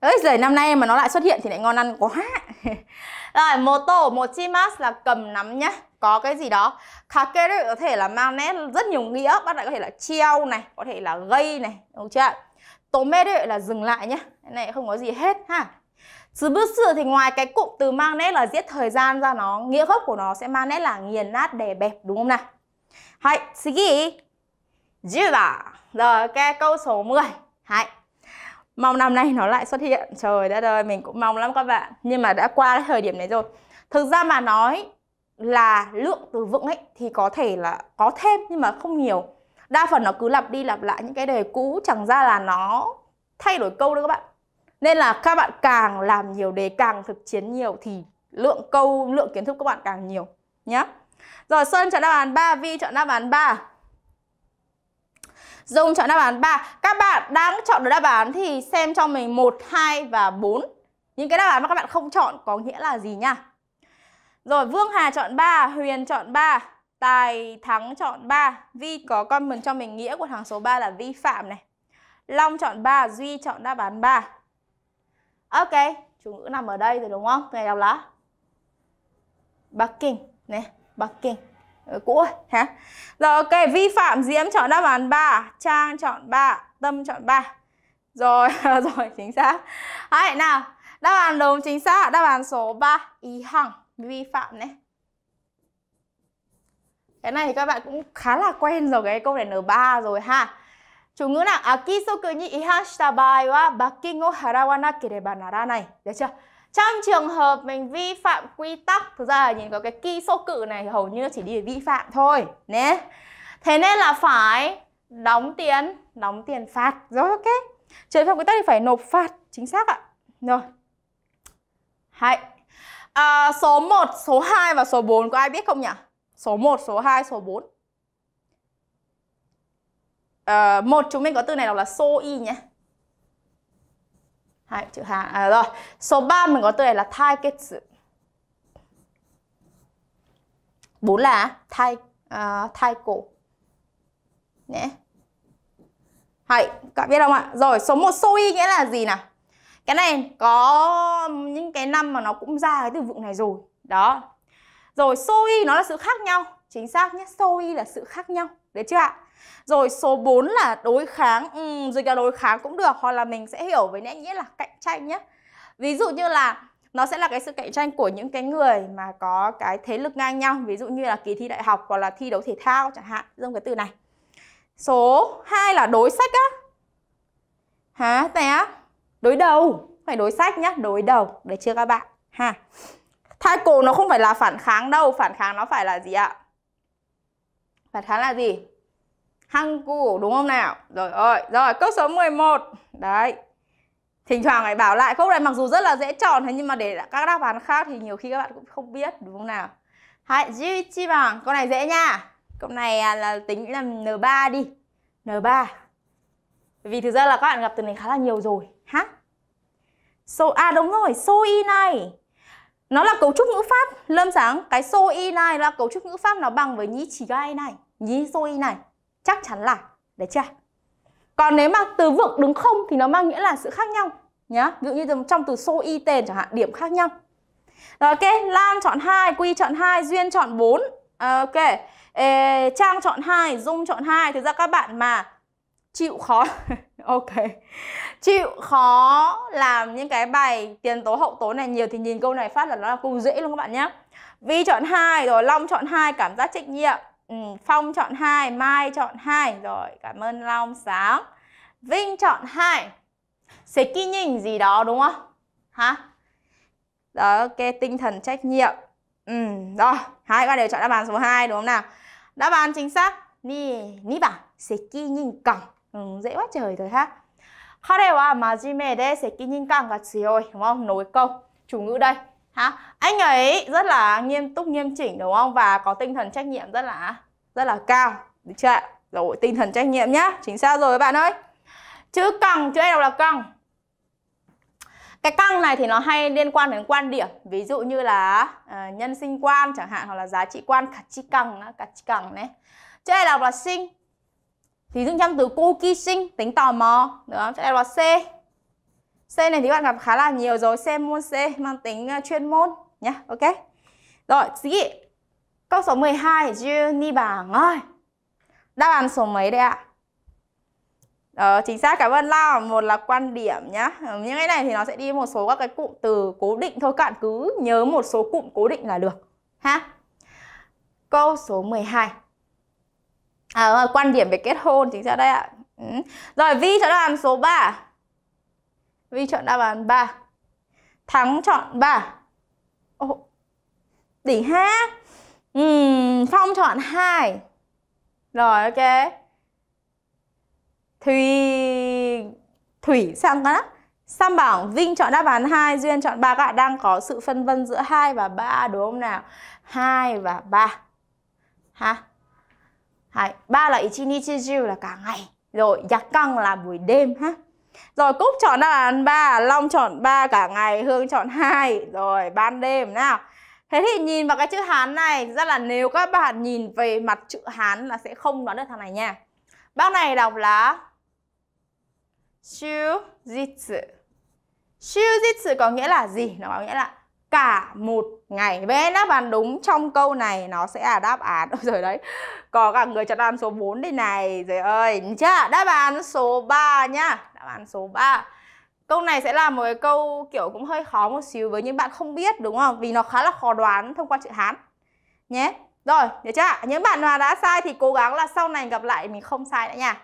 Ơi giời năm nay mà nó lại xuất hiện thì lại ngon ăn quá Rồi một tổ một chimas là cầm nắm nhá Có cái gì đó Kakeru có thể là mang nét rất nhiều nghĩa Bác lại có thể là treo này Có thể là gây này Đúng chưa Tomeru là dừng lại nhá Cái này không có gì hết ha từ bước sự thì ngoài cái cụm từ mang nét là giết thời gian ra nó Nghĩa gốc của nó sẽ mang nét là nghiền nát đè bẹp đúng không nào Hãy, sugi Rồi, cái câu số 10 Hãy mong năm nay nó lại xuất hiện trời đất ơi mình cũng mong lắm các bạn nhưng mà đã qua cái thời điểm này rồi thực ra mà nói là lượng từ vựng ấy thì có thể là có thêm nhưng mà không nhiều đa phần nó cứ lặp đi lặp lại những cái đề cũ chẳng ra là nó thay đổi câu đâu các bạn nên là các bạn càng làm nhiều đề càng thực chiến nhiều thì lượng câu lượng kiến thức các bạn càng nhiều nhé rồi sơn chọn đáp án 3 vi chọn đáp án 3 Dung chọn đáp án 3. Các bạn đang chọn được đáp án thì xem cho mình 1, 2 và 4. Những cái đáp án mà các bạn không chọn có nghĩa là gì nha. Rồi Vương Hà chọn 3, Huyền chọn 3, Tài Thắng chọn 3. Vi có comment cho mình nghĩa của thằng số 3 là vi phạm này. Long chọn 3, Duy chọn đáp án 3. Ok, chủ ngữ nằm ở đây rồi đúng không? Ngày đọc lá. Bắc Kinh, nè, Bắc Kinh. Ờ, cũ rồi ha. Rồi ok, vi phạm Diễm chọn đáp án 3, Trang chọn 3, Tâm chọn 3. Rồi, rồi chính xác. Hãy nào, đáp án đúng chính xác, đáp án số 3, ý hằng vi phạm này. Cái này thì các bạn cũng khá là quen rồi cái câu này N3 rồi ha. Chủ ngữ là akisoku ni ihan shita baai wa baki go harawa nakereba nara này, được chưa? trong trường hợp mình vi phạm quy tắc thực ra là nhìn có cái kỳ số cự này hầu như chỉ đi để vi phạm thôi nhé thế nên là phải đóng tiền đóng tiền phạt rồi ok trường hợp quy tắc thì phải nộp phạt chính xác ạ rồi hãy à, số 1, số 2 và số 4 có ai biết không nhỉ số 1, số 2, số 4 à, một chúng mình có từ này đọc là so y nhé Đấy, chữ Hàn. À, rồi, số 3 mình có từ này là thai kết sự. 4 là thai uh, thai cổ. Nhé. Hãy, các biết không ạ? Rồi, số 1 soi nghĩa là gì nào? Cái này có những cái năm mà nó cũng ra cái từ vựng này rồi. Đó. Rồi soi nó là sự khác nhau, chính xác nhé. Soi là sự khác nhau, được chưa ạ? Rồi số 4 là đối kháng, ừ, dịch là đối kháng cũng được hoặc là mình sẽ hiểu với nét nghĩa là cạnh tranh nhé. Ví dụ như là nó sẽ là cái sự cạnh tranh của những cái người mà có cái thế lực ngang nhau, ví dụ như là kỳ thi đại học hoặc là thi đấu thể thao chẳng hạn, dùng cái từ này. Số 2 là đối sách á. Hả? Này Đối đầu, phải đối sách nhá, đối đầu, để chưa các bạn? Ha. Thái cổ nó không phải là phản kháng đâu, phản kháng nó phải là gì ạ? Phản kháng là gì? hăng Hangul đúng không nào? Rồi ơi, rồi câu số 11. Đấy. Thỉnh thoảng lại bảo lại câu này mặc dù rất là dễ chọn thế nhưng mà để các đáp án khác thì nhiều khi các bạn cũng không biết đúng không nào? Hãy duy chi bằng câu này dễ nha. Câu này à, là tính là N3 đi. N3. Vì thực ra là các bạn gặp từ này khá là nhiều rồi. hả So, à đúng rồi, so y này. Nó là cấu trúc ngữ pháp. Lâm sáng, cái so y này là cấu trúc ngữ pháp nó bằng với nhí chỉ gai này. Nhí so y này chắc chắn là đấy chưa còn nếu mà từ vựng đứng không thì nó mang nghĩa là sự khác nhau nhá ví dụ như trong từ số y tên chẳng hạn điểm khác nhau rồi ok lam chọn 2, quy chọn 2, duyên chọn 4 à, ok Ê, trang chọn 2, dung chọn 2 thực ra các bạn mà chịu khó ok chịu khó làm những cái bài tiền tố hậu tố này nhiều thì nhìn câu này phát là nó là câu dễ luôn các bạn nhé vi chọn 2 rồi long chọn 2 cảm giác trách nhiệm Ừ, Phong chọn 2, Mai chọn 2 Rồi, cảm ơn Long Sáng Vinh chọn 2 Seki nhìn gì đó đúng không? Hả? Đó, ok, tinh thần trách nhiệm Ừ, rồi, hai con đều chọn đáp án số 2 đúng không nào? Đáp án chính xác Ni, ni ba, seki nhìn cẳng ừ, Dễ quá trời rồi ha Kare wa à, majime de seki nhìn cẳng ga tsuyoi Đúng không? Nối câu Chủ ngữ đây hả anh ấy rất là nghiêm túc nghiêm chỉnh đúng không và có tinh thần trách nhiệm rất là rất là cao được chưa ạ rồi tinh thần trách nhiệm nhá chính xác rồi các bạn ơi chữ còng chữ e đọc là còng cái căng này thì nó hay liên quan đến quan điểm ví dụ như là uh, nhân sinh quan chẳng hạn hoặc là giá trị quan cả chi căng cả chi căng này chữ e đọc là sinh thì dựng trong từ cô ki sinh tính tò mò đúng không chữ e đọc là c C này thì bạn gặp khá là nhiều rồi, C môn C mang tính ờ, chuyên môn nhá, ok. Rồi, gì? Câu số 12 chưa ni bảng ơi. Đáp án số mấy đây ạ? Ờ, chính xác cảm ơn Lao một là quan điểm nhá ờ, những cái này thì nó sẽ đi một số các cái cụm từ cố định thôi các bạn cứ nhớ một số cụm cố định là được ha câu số 12 à, ờ, quan điểm về kết hôn chính xác đây ạ ừ. rồi Vi cho đoạn số 3 Vi chọn đáp án 3 Thắng chọn 3 Ồ, đỉnh ha uhm, Phong chọn 2 Rồi ok Thùy Thủy sang đó, Sam bảo Vinh chọn đáp án 2 Duyên chọn 3 các bạn đang có sự phân vân giữa 2 và 3 đúng không nào 2 và 3 Ha hai là là cả ngày はい、ばら一日中だから、はい。rồi, 夜間 là buổi đêm ha. Rồi Cúc chọn đáp án 3 Long chọn 3 cả ngày Hương chọn 2 Rồi ban đêm nào Thế thì nhìn vào cái chữ Hán này Rất là nếu các bạn nhìn về mặt chữ Hán Là sẽ không đoán được thằng này nha Bác này đọc là Shu jitsu Shu jitsu có nghĩa là gì? Nó có nghĩa là cả một ngày Vậy đáp án đúng trong câu này Nó sẽ là đáp án Ôi trời đấy Có cả người chọn đáp án số 4 đây này Trời ơi chưa? Đáp án số 3 nhá đáp án số 3 Câu này sẽ là một cái câu kiểu cũng hơi khó một xíu với những bạn không biết đúng không? Vì nó khá là khó đoán thông qua chữ Hán nhé. Rồi, được chưa? ạ Những bạn nào đã sai thì cố gắng là sau này gặp lại mình không sai nữa nha.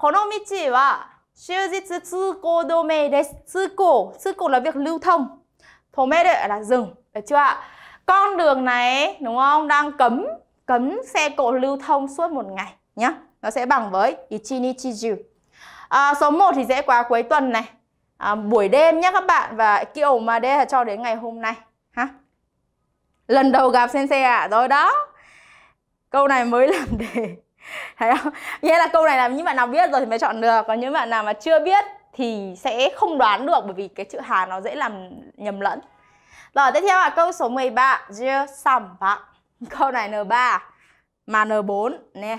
この道は終日通行止めです。通行,通行 là việc lưu thông. Thome là dừng, được chưa ạ? Con đường này đúng không? Đang cấm cấm xe cộ lưu thông suốt một ngày nhá. Nó sẽ bằng với ichinichiju à, số 1 thì dễ quá cuối tuần này à, buổi đêm nhé các bạn và kiểu mà đây là cho đến ngày hôm nay ha lần đầu gặp sen xe ạ rồi đó câu này mới làm đề thấy không nghĩa là câu này là những bạn nào biết rồi thì mới chọn được còn những bạn nào mà chưa biết thì sẽ không đoán được bởi vì cái chữ hà nó dễ làm nhầm lẫn rồi tiếp theo là câu số 13 Jia sầm bạc câu này N3 mà N4 nè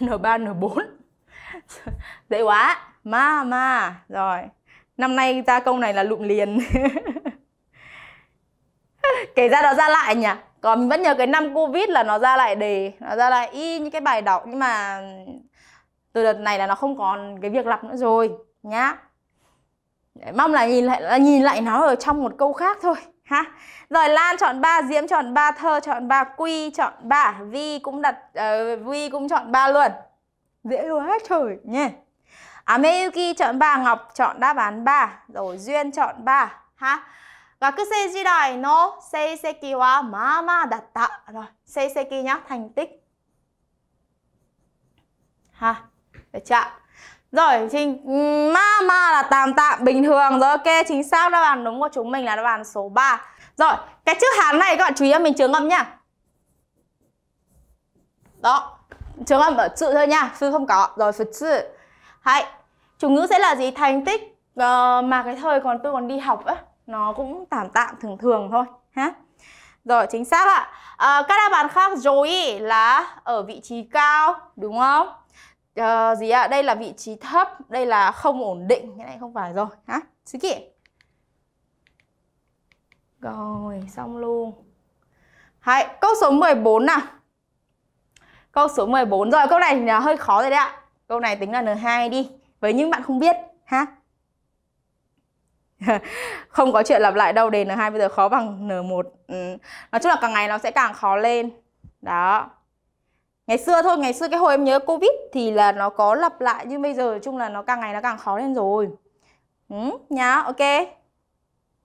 N3 N4 dễ quá ma ma rồi năm nay ra câu này là lụm liền kể ra nó ra lại nhỉ còn mình vẫn nhớ cái năm covid là nó ra lại đề nó ra lại y những cái bài đọc nhưng mà từ đợt này là nó không còn cái việc lặp nữa rồi nhá Để mong là nhìn lại là nhìn lại nó ở trong một câu khác thôi ha rồi lan chọn 3, diễm chọn 3, thơ chọn 3, quy chọn 3, vi cũng đặt uh, vi cũng chọn 3 luôn dễ hơn hết trời nha à, Meyuki chọn 3, Ngọc chọn đáp án 3 Rồi Duyên chọn 3 ha. và cứ Gakusei jidai no seiseki wa mama datta Rồi, seiseki nhá, thành tích ha. Được chưa Rồi, thì mama là tạm tạm bình thường Rồi, ok, chính xác đáp án đúng của chúng mình là đáp án số 3 Rồi, cái chữ Hán này các bạn chú ý mình trường âm nhá Đó, trường hợp ở chữ thôi nha sư không có rồi phật sự hãy chủ ngữ sẽ là gì thành tích uh, mà cái thời còn tôi còn đi học á nó cũng tạm tạm thường thường thôi ha rồi chính xác ạ à, các đáp án khác rồi là ở vị trí cao đúng không à, gì ạ à? đây là vị trí thấp đây là không ổn định cái này không phải rồi hả sư kỹ rồi xong luôn Hãy, câu số 14 nào Câu số 14 rồi, câu này là hơi khó rồi đấy ạ. Câu này tính là N2 đi. Với những bạn không biết ha. không có chuyện lặp lại đâu, đề N2 bây giờ khó bằng N1. Ừ. Nói chung là càng ngày nó sẽ càng khó lên. Đó. Ngày xưa thôi, ngày xưa cái hồi em nhớ Covid thì là nó có lặp lại nhưng bây giờ chung là nó càng ngày nó càng khó lên rồi. Ừ, nhá, ok.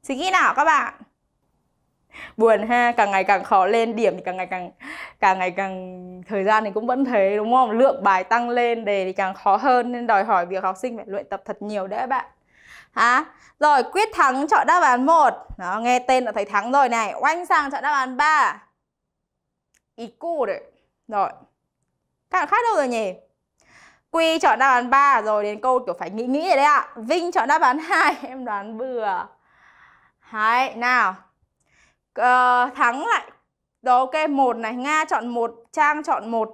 Suy nghĩ nào các bạn buồn ha càng ngày càng khó lên điểm thì càng ngày càng càng ngày càng thời gian thì cũng vẫn thế đúng không lượng bài tăng lên đề thì càng khó hơn nên đòi hỏi việc học sinh phải luyện tập thật nhiều đấy bạn hả rồi quyết thắng chọn đáp án 1 nó nghe tên đã thấy thắng rồi này oanh sang chọn đáp án 3 iku đấy rồi các bạn khác đâu rồi nhỉ Quy chọn đáp án 3 rồi đến câu kiểu phải nghĩ nghĩ rồi đấy ạ. Vinh chọn đáp án 2, em đoán bừa. Đấy, nào, uh, thắng lại đó ok một này nga chọn một trang chọn một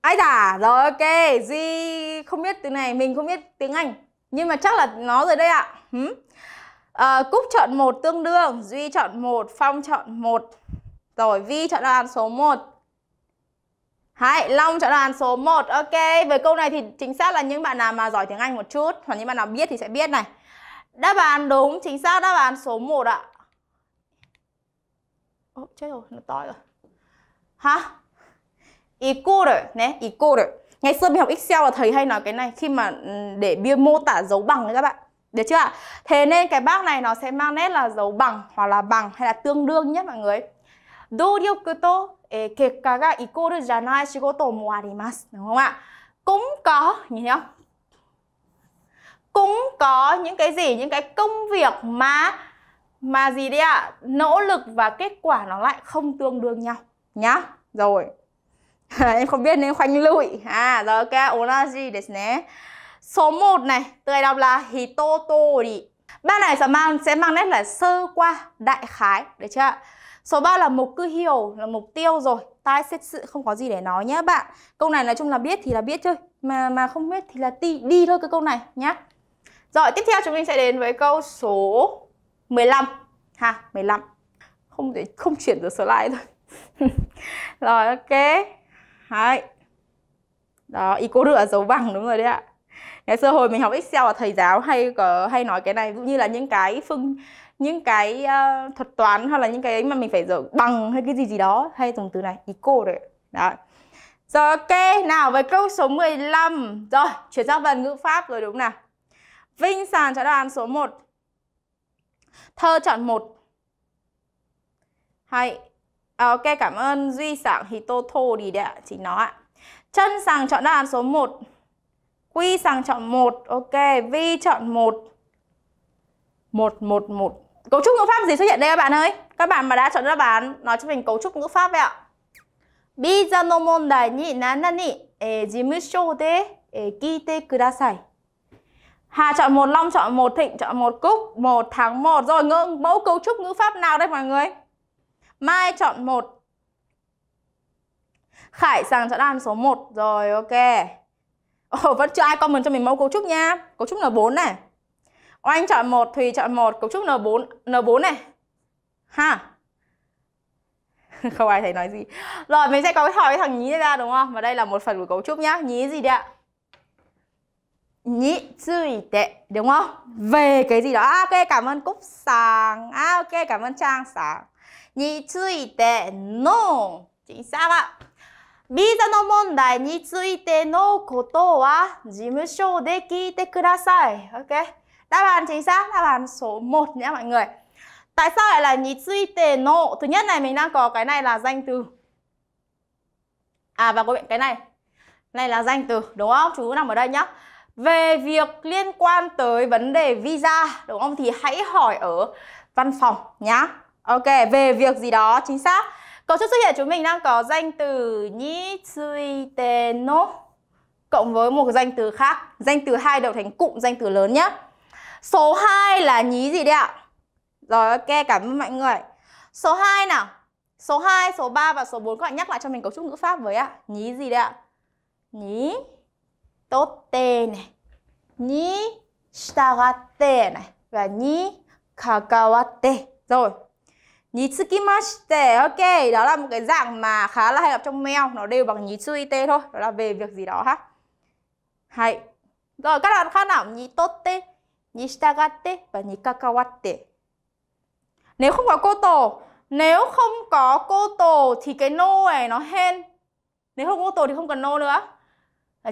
ai đã rồi ok di không biết từ này mình không biết tiếng anh nhưng mà chắc là nó rồi đây ạ hmm. à, cúc chọn một tương đương duy chọn một phong chọn một rồi vi chọn đáp án số 1 Hãy Long chọn đáp án số 1 Ok, với câu này thì chính xác là những bạn nào mà giỏi tiếng Anh một chút Hoặc những bạn nào biết thì sẽ biết này Đáp án đúng, chính xác đáp án số 1 ạ 어, chết nó to rồi. Hả? Equal, nè, equal. Ngày xưa mình học Excel là thầy hay nói cái này khi mà ừ, để biên mô tả dấu bằng đấy các bạn. Được chưa ạ? Thế nên cái bác này nó sẽ mang nét là dấu bằng hoặc là bằng hay là tương đương nhất mọi người. Doryoku to kekka ga equal janai shigoto mo arimasu. Đúng không ạ? Cũng có, nhìn thấy không? Cũng có những cái gì, những cái công việc mà mà gì đấy ạ à? nỗ lực và kết quả nó lại không tương đương nhau nhá rồi em không biết nên khoanh lụi à rồi ok gì đấy nhé. số 1 này từ này đọc là hitotori ba này sẽ mang sẽ mang nét là sơ qua đại khái được chưa ạ Số 3 là mục cư hiểu là mục tiêu rồi Tai xét sự không có gì để nói nhé bạn Câu này nói chung là biết thì là biết thôi Mà mà không biết thì là ti đi thôi cái câu này nhá Rồi tiếp theo chúng mình sẽ đến với câu số 15 ha 15 không để không chuyển được slide thôi rồi ok hai đó y cô rửa dấu bằng đúng rồi đấy ạ ngày xưa hồi mình học excel là thầy giáo hay có hay nói cái này cũng như là những cái phương những cái uh, thuật toán hoặc là những cái mà mình phải dấu bằng hay cái gì gì đó hay dùng từ này y cô đấy đó rồi ok nào với câu số 15 rồi chuyển sang phần ngữ pháp rồi đúng nào Vinh Sàn trả đoàn số 1 Thơ chọn một. Hay. À, ok, cảm ơn Duy Sảng Hitoto đi đấy ạ, chị nó ạ. Chân Sàng chọn đáp án số 1. Quy Sàng chọn 1. Ok, Vi chọn 1. 1 1 1. Cấu trúc ngữ pháp gì xuất hiện đây các bạn ơi? Các bạn mà đã chọn đáp án nói cho mình cấu trúc ngữ pháp vậy ạ. kudasai. Hà chọn một Long chọn một Thịnh chọn một Cúc một tháng 1 Rồi ngữ, mẫu cấu trúc ngữ pháp nào đây mọi người Mai chọn một Khải sang chọn đáp án số 1 Rồi ok Ồ, oh, vẫn chưa ai comment cho mình mẫu cấu trúc nha Cấu trúc N4 này Oanh chọn một Thùy chọn một Cấu trúc N4 N4 này Ha Không ai thấy nói gì Rồi mình sẽ có cái hỏi cái thằng nhí ra đúng không Và đây là một phần của cấu trúc nhá Nhí gì đấy ạ nhị suy tệ đúng không về cái gì đó à, ok cảm ơn cúc sáng à, ok cảm ơn trang sáng nhị suy tệ no chính xác ạ ビザの問題についてのことは事務所で聞いてください。OK. Đáp án chính xác, đáp án số 1 nhé mọi người. Tại sao lại là nhị suy tề nộ? Thứ nhất này mình đang có cái này là danh từ. À và có cái này. Này là danh từ, đúng không? Chú nằm ở đây nhá về việc liên quan tới vấn đề visa đúng không thì hãy hỏi ở văn phòng nhá ok về việc gì đó chính xác cấu trúc xuất hiện chúng mình đang có danh từ nhĩ tsui no cộng với một danh từ khác danh từ hai đầu thành cụm danh từ lớn nhé số 2 là nhí gì đấy ạ rồi ok cảm ơn mọi người số 2 nào số 2, số 3 và số 4 các bạn nhắc lại cho mình cấu trúc ngữ pháp với ạ nhí gì đấy ạ nhí tốt tê này ni shitagatte này và ni kagawatte rồi nhí tsukimashite ok đó là một cái dạng mà khá là hay gặp trong mail nó đều bằng nhí tsuite thôi đó là về việc gì đó ha hay rồi các bạn khác nào nhí totte nhí shitagatte và nhí kakawatte nếu không có cô tổ nếu không có cô tổ thì cái nô này nó hen nếu không có cô tổ thì không cần nô nữa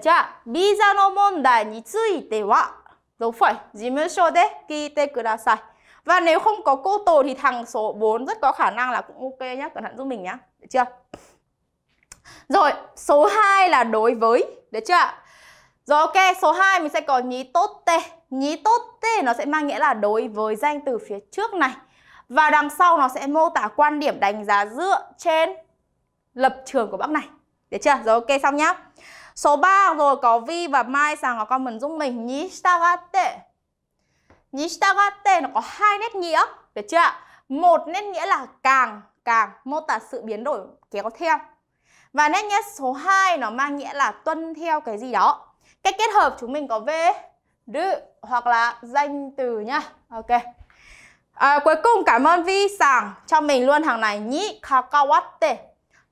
じゃあ、ビザの問題については、đúng phải, dì mới cho đấy, ghi tên kudasai. Và nếu không có cô tổ thì thằng số 4 rất có khả năng là cũng ok nhá, cẩn thận giúp mình nhá, được chưa? Rồi, số 2 là đối với, được chưa Rồi ok, số 2 mình sẽ có nhí tốt tê. Nhí tốt tê nó sẽ mang nghĩa là đối với danh từ phía trước này. Và đằng sau nó sẽ mô tả quan điểm đánh giá dựa trên lập trường của bác này. Được chưa? Rồi ok xong nhá. Số 3 rồi có Vi và Mai rằng con mình giúp mình Nhi shitagatte Nhi shitagatte nó có hai nét nghĩa Được chưa Một nét nghĩa là càng Càng mô tả sự biến đổi kéo theo Và nét nghĩa số 2 nó mang nghĩa là tuân theo cái gì đó Cách kết hợp chúng mình có về đự hoặc là danh từ nhá Ok à, Cuối cùng cảm ơn Vi Sàng cho mình luôn hàng này Nhi kakawatte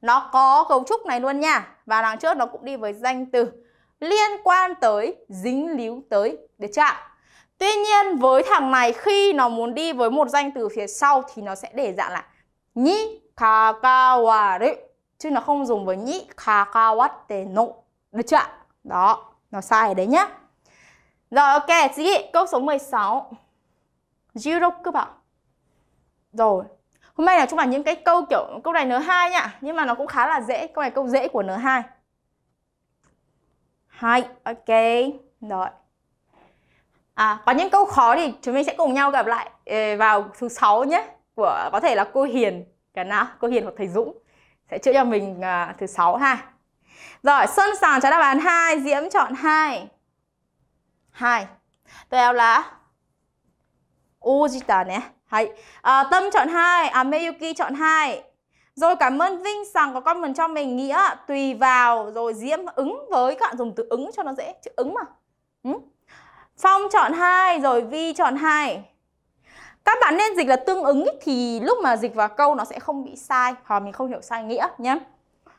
Nó có cấu trúc này luôn nha và đằng trước nó cũng đi với danh từ liên quan tới, dính líu tới, được chưa ạ? Tuy nhiên với thằng này khi nó muốn đi với một danh từ phía sau thì nó sẽ để dạng là nhĩ kakawari chứ nó không dùng với nhĩ kakawate no. Được chưa ạ? Đó, nó sai ở đấy nhá. Rồi ok, chị câu số 16. Jiro cứ bảo. Rồi, Hôm nay là chung là những cái câu kiểu câu này N2 nhá, nhưng mà nó cũng khá là dễ, câu này câu dễ của N2. Hai, ok. Rồi. À, có những câu khó thì chúng mình sẽ cùng nhau gặp lại ờ, vào thứ sáu nhé của có thể là cô Hiền cả nào cô Hiền hoặc thầy Dũng sẽ chữa cho mình à, thứ sáu ha rồi Sơn sàng trả đáp án 2 Diễm chọn 2 2 tiếp theo là Ujita nhé? Đấy. À, Tâm chọn 2, à, Meyuki chọn 2. Rồi cảm ơn Vinh rằng có comment cho mình nghĩa tùy vào rồi Diễm ứng với các bạn dùng từ ứng cho nó dễ, chữ ứng mà. Ừ? Phong chọn 2 rồi Vi chọn 2. Các bạn nên dịch là tương ứng thì lúc mà dịch vào câu nó sẽ không bị sai hoặc mình không hiểu sai nghĩa nhé.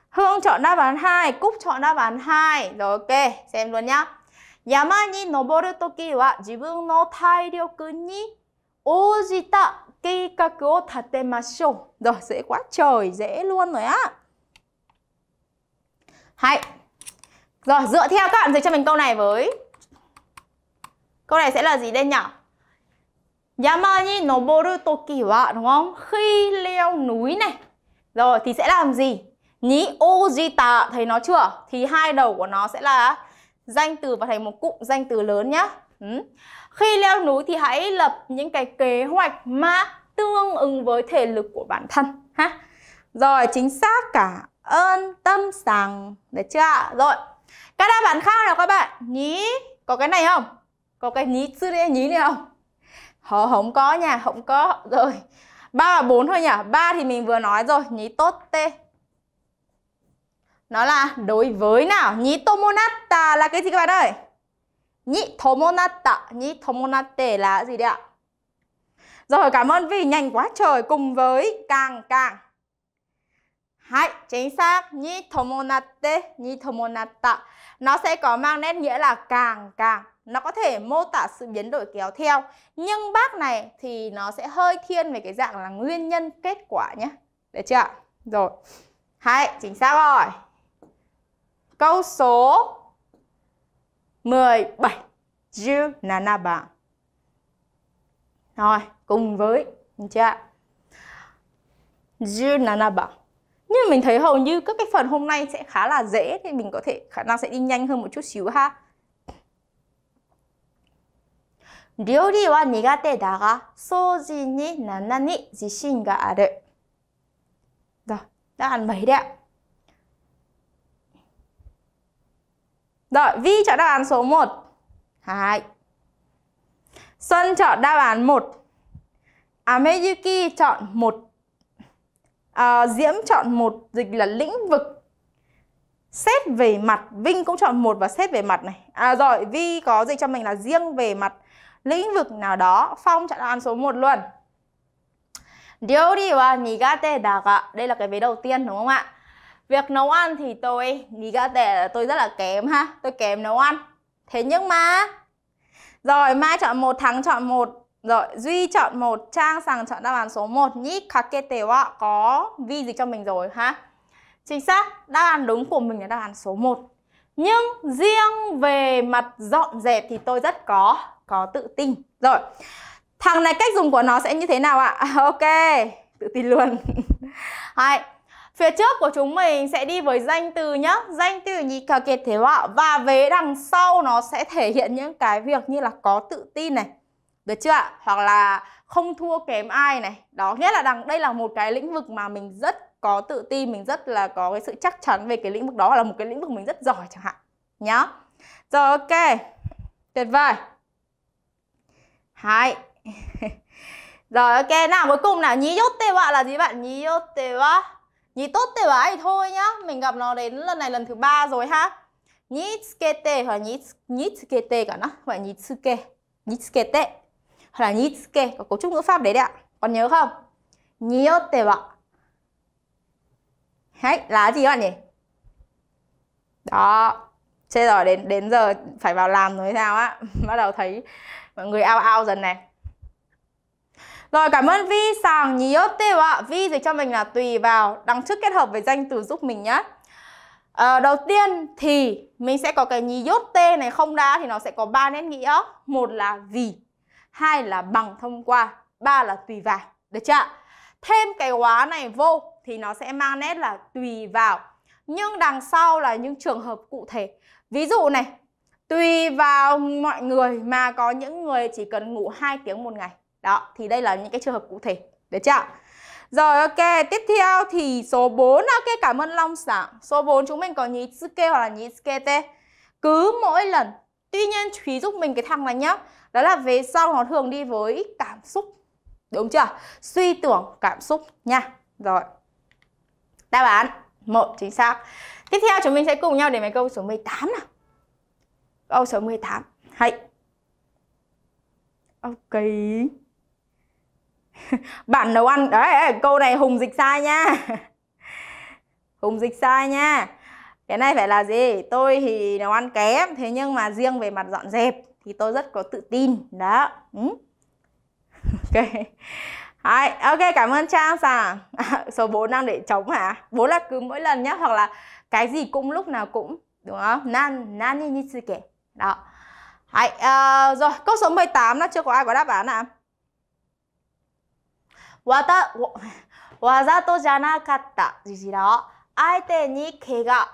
Hương chọn đáp án 2, Cúc chọn đáp án 2. Rồi ok, xem luôn nhá. Yama Ojita gì tạ kỳ rồi dễ quá trời dễ luôn rồi á hay rồi dựa theo các bạn dịch cho mình câu này với câu này sẽ là gì đây nhỉ Yama ni noboru toki wa đúng không? Khi leo núi này. Rồi thì sẽ làm gì? Ni ojita thấy nó chưa? Thì hai đầu của nó sẽ là danh từ và thành một cụm danh từ lớn nhá. Ừ. Khi leo núi thì hãy lập những cái kế hoạch mà tương ứng với thể lực của bản thân ha. Rồi chính xác cả ơn tâm sàng được chưa Rồi. các đáp án khác nào các bạn? Nhí có cái này không? Có cái nhí chứ đấy nhí này không? Họ không có nha, không có. Rồi. ba và 4 thôi nhỉ? Ba thì mình vừa nói rồi, nhí tốt tê. Nó là đối với nào? Nhí tomonata là cái gì các bạn ơi? Nhị tomonatta Nhị tomonatte là gì đấy ạ? Rồi cảm ơn vì nhanh quá trời cùng với càng càng Hãy chính xác Nhị tomonatte Nhị tomonatta Nó sẽ có mang nét nghĩa là càng càng nó có thể mô tả sự biến đổi kéo theo nhưng bác này thì nó sẽ hơi thiên về cái dạng là nguyên nhân kết quả nhé được chưa ạ? rồi hãy chính xác rồi câu số 17 Jiu Nanaba Rồi, cùng với chưa? Jiu Nanaba Nhưng mình thấy hầu như các cái phần hôm nay sẽ khá là dễ Thì mình có thể khả năng sẽ đi nhanh hơn một chút xíu ha Điều đi wa đã ăn mấy đấy Rồi, Vi chọn đáp án số 1. 2. Xuân chọn đáp án 1. Ameyuki à, chọn 1. À, Diễm chọn 1 dịch là lĩnh vực. Xét về mặt, Vinh cũng chọn 1 và xét về mặt này. À rồi, Vi có dịch cho mình là riêng về mặt lĩnh vực nào đó. Phong chọn đáp án số 1 luôn. Ryori wa nigate daga. Đây là cái vế đầu tiên đúng không ạ? Việc nấu ăn thì tôi nghĩ ra tệ là tôi rất là kém ha Tôi kém nấu ăn Thế nhưng mà Rồi Mai chọn một Thắng chọn một Rồi Duy chọn một Trang Sàng chọn đáp án số 1 Nhí kakete wa có vi dịch cho mình rồi ha Chính xác Đáp án đúng của mình là đáp án số 1 Nhưng riêng về mặt dọn dẹp thì tôi rất có Có tự tin Rồi Thằng này cách dùng của nó sẽ như thế nào ạ? ok Tự tin luôn Hai Phía trước của chúng mình sẽ đi với danh từ nhá Danh từ nhị cả kiệt thế họa Và vế đằng sau nó sẽ thể hiện những cái việc như là có tự tin này Được chưa ạ? Hoặc là không thua kém ai này Đó nghĩa là đằng đây là một cái lĩnh vực mà mình rất có tự tin Mình rất là có cái sự chắc chắn về cái lĩnh vực đó Hoặc là một cái lĩnh vực mình rất giỏi chẳng hạn Nhá Rồi ok Tuyệt vời Hai Rồi ok nào cuối cùng nào Nhí yốt tê là gì bạn Nhí yốt tê Nhí tốt tê bà ấy thôi nhá Mình gặp nó đến lần này lần thứ ba rồi ha kê Nitsukete hoặc kê Nitsukete cả nó Hoặc là kê Nitsukete Hoặc là Nitsuke Có cấu trúc ngữ pháp đấy đấy ạ Còn nhớ không? Niyote wa Đấy, là gì các bạn nhỉ? Đó Chết rồi, đến đến giờ phải vào làm rồi sao á Bắt đầu thấy mọi người ao ao dần này rồi cảm ơn Vi sàng nhí ớt ạ. Vi dịch cho mình là tùy vào đằng trước kết hợp với danh từ giúp mình nhé. À, ờ, đầu tiên thì mình sẽ có cái nhí dốt tê này không đã thì nó sẽ có ba nét nghĩa. Một là vì, hai là bằng thông qua, ba là tùy vào. Được chưa? Thêm cái quá này vô thì nó sẽ mang nét là tùy vào. Nhưng đằng sau là những trường hợp cụ thể. Ví dụ này, tùy vào mọi người mà có những người chỉ cần ngủ 2 tiếng một ngày. Đó, thì đây là những cái trường hợp cụ thể. Được chưa? Rồi ok, tiếp theo thì số 4 Ok, cảm ơn Long Sáng Số 4 chúng mình có Nitsuke hoặc là Nitsukete Cứ mỗi lần Tuy nhiên chú ý giúp mình cái thằng này nhá Đó là về sau nó thường đi với cảm xúc Đúng chưa? Suy tưởng cảm xúc nha Rồi Đáp án một chính xác Tiếp theo chúng mình sẽ cùng nhau để mấy câu số 18 nào Câu số 18 Hãy Ok bạn nấu ăn đấy câu này hùng dịch sai nha hùng dịch sai nha cái này phải là gì tôi thì nấu ăn kém thế nhưng mà riêng về mặt dọn dẹp thì tôi rất có tự tin đó ừ. ok Đấy, ok cảm ơn Trang à, số 4 đang để chống hả bố là cứ mỗi lần nhá hoặc là cái gì cũng lúc nào cũng đúng không nan nan như như kể đó Đấy, uh, rồi câu số 18 nó chưa có ai có đáp án nào わた、わざとじゃなかったじじら、相手に怪我。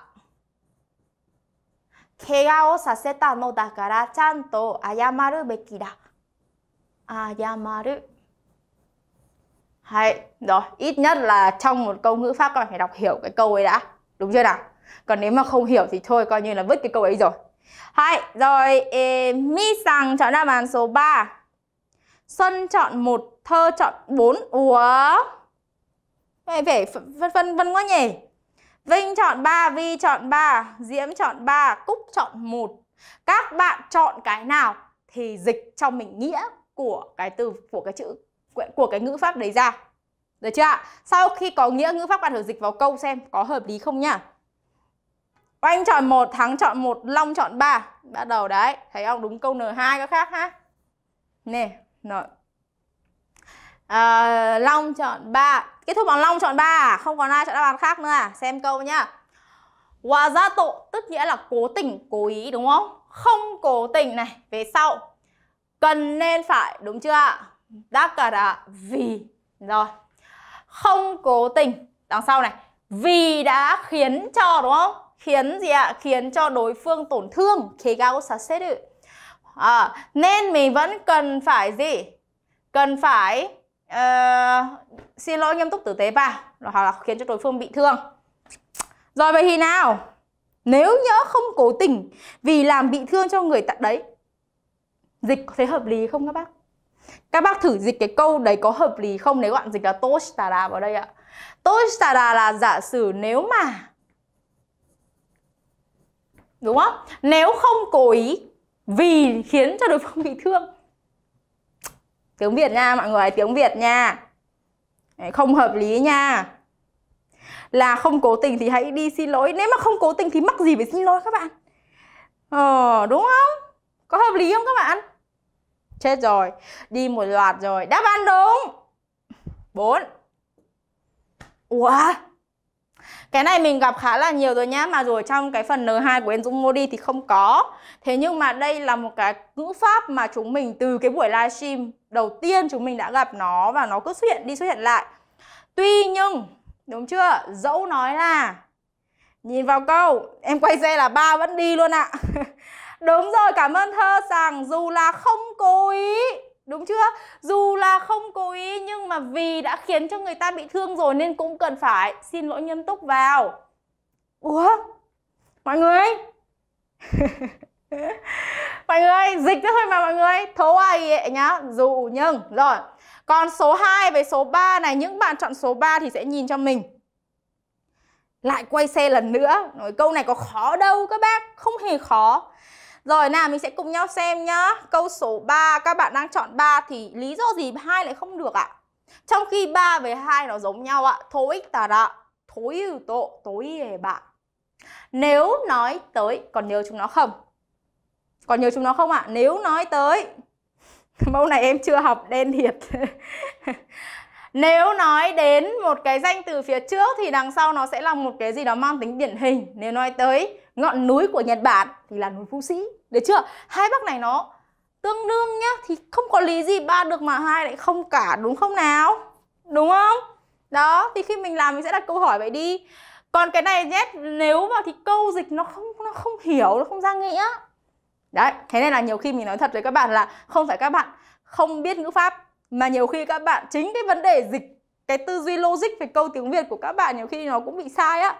怪我をさせたのだから、ちゃんと謝るべきだ。謝る。Hay, rồi, ít nhất là trong một câu ngữ pháp các bạn phải đọc hiểu cái câu ấy đã. Đúng chưa nào? Còn nếu mà không hiểu thì thôi, coi như là vứt cái câu ấy rồi. Hay, rồi, eh, Mi Sằng chọn đáp án số 3. Xuân chọn một thơ chọn bốn Ủa Vậy phải phân phân phân quá nhỉ Vinh chọn 3, Vi chọn 3, Diễm chọn 3, Cúc chọn 1 Các bạn chọn cái nào thì dịch cho mình nghĩa của cái từ của cái chữ của cái ngữ pháp đấy ra được chưa ạ? Sau khi có nghĩa ngữ pháp bạn thử dịch vào câu xem có hợp lý không nhá. Oanh chọn một, Thắng chọn một, Long chọn ba. Bắt đầu đấy, thấy không? Đúng câu N2 các khác ha. Nè, rồi. À, ờ, Long chọn 3. Kết thúc bằng Long chọn 3, à? không còn ai chọn đáp án khác nữa à? Xem câu nhá. Hòa gia tụ tức nghĩa là cố tình, cố ý đúng không? Không cố tình này, về sau. Cần nên phải đúng chưa ạ? Đắc cả đã vì. Rồi. Không cố tình. Đằng sau này, vì đã khiến cho đúng không? Khiến gì ạ? À? Khiến cho đối phương tổn thương. khi Kegago saseru à, nên mình vẫn cần phải gì cần phải uh, xin lỗi nghiêm túc tử tế vào hoặc là khiến cho đối phương bị thương rồi vậy thì nào nếu nhỡ không cố tình vì làm bị thương cho người tận đấy dịch có thấy hợp lý không các bác các bác thử dịch cái câu đấy có hợp lý không nếu bạn dịch là tostada vào đây ạ tostada là giả sử nếu mà đúng không nếu không cố ý vì khiến cho đối phương bị thương tiếng việt nha mọi người tiếng việt nha không hợp lý nha là không cố tình thì hãy đi xin lỗi nếu mà không cố tình thì mắc gì phải xin lỗi các bạn ờ đúng không có hợp lý không các bạn chết rồi đi một loạt rồi đáp án đúng bốn ủa cái này mình gặp khá là nhiều rồi nhá mà rồi trong cái phần N2 của em Dũng Modi thì không có thế nhưng mà đây là một cái ngữ pháp mà chúng mình từ cái buổi livestream đầu tiên chúng mình đã gặp nó và nó cứ xuất hiện đi xuất hiện lại tuy nhưng đúng chưa dẫu nói là nhìn vào câu em quay xe là ba vẫn đi luôn ạ à. đúng rồi cảm ơn thơ rằng dù là không cố ý Đúng chưa? Dù là không cố ý nhưng mà vì đã khiến cho người ta bị thương rồi nên cũng cần phải xin lỗi nghiêm túc vào. Ủa? Mọi người Mọi người, dịch ra thôi mà mọi người Thấu ai ấy nhá, dù nhưng Rồi, còn số 2 với số 3 này Những bạn chọn số 3 thì sẽ nhìn cho mình Lại quay xe lần nữa Nói câu này có khó đâu các bác Không hề khó rồi nào mình sẽ cùng nhau xem nhá Câu số 3 các bạn đang chọn 3 thì lý do gì hai lại không được ạ? Trong khi 3 với 2 nó giống nhau ạ Thối ích tà đạ Thối ưu tộ Tối đề bạn Nếu nói tới Còn nhớ chúng nó không? Còn nhớ chúng nó không ạ? Nếu nói tới Mẫu này em chưa học đen thiệt Nếu nói đến một cái danh từ phía trước thì đằng sau nó sẽ là một cái gì đó mang tính điển hình Nếu nói tới ngọn núi của Nhật Bản thì là núi Phú Sĩ được chưa hai bác này nó tương đương nhá thì không có lý gì ba được mà hai lại không cả đúng không nào đúng không đó thì khi mình làm mình sẽ đặt câu hỏi vậy đi còn cái này nhé nếu mà thì câu dịch nó không nó không hiểu nó không ra nghĩa đấy thế nên là nhiều khi mình nói thật với các bạn là không phải các bạn không biết ngữ pháp mà nhiều khi các bạn chính cái vấn đề dịch cái tư duy logic về câu tiếng việt của các bạn nhiều khi nó cũng bị sai á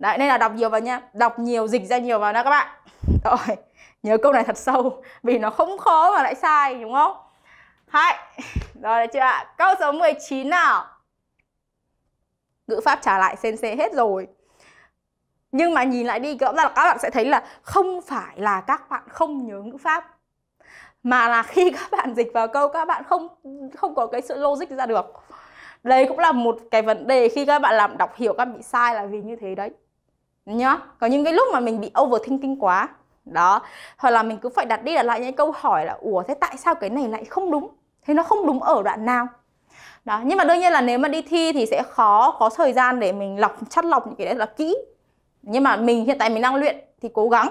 Đấy, nên là đọc nhiều vào nha Đọc nhiều, dịch ra nhiều vào nha các bạn Rồi, nhớ câu này thật sâu Vì nó không khó mà lại sai, đúng không? Hai Rồi, được chưa ạ? Câu số 19 nào Ngữ pháp trả lại sensei hết rồi nhưng mà nhìn lại đi rõ ra là các bạn sẽ thấy là không phải là các bạn không nhớ ngữ pháp mà là khi các bạn dịch vào câu các bạn không không có cái sự logic ra được đây cũng là một cái vấn đề khi các bạn làm đọc hiểu các bạn bị sai là vì như thế đấy nhá có những cái lúc mà mình bị overthinking quá đó hoặc là mình cứ phải đặt đi đặt lại những câu hỏi là ủa thế tại sao cái này lại không đúng thế nó không đúng ở đoạn nào đó nhưng mà đương nhiên là nếu mà đi thi thì sẽ khó có thời gian để mình lọc chắt lọc những cái đấy là kỹ nhưng mà mình hiện tại mình đang luyện thì cố gắng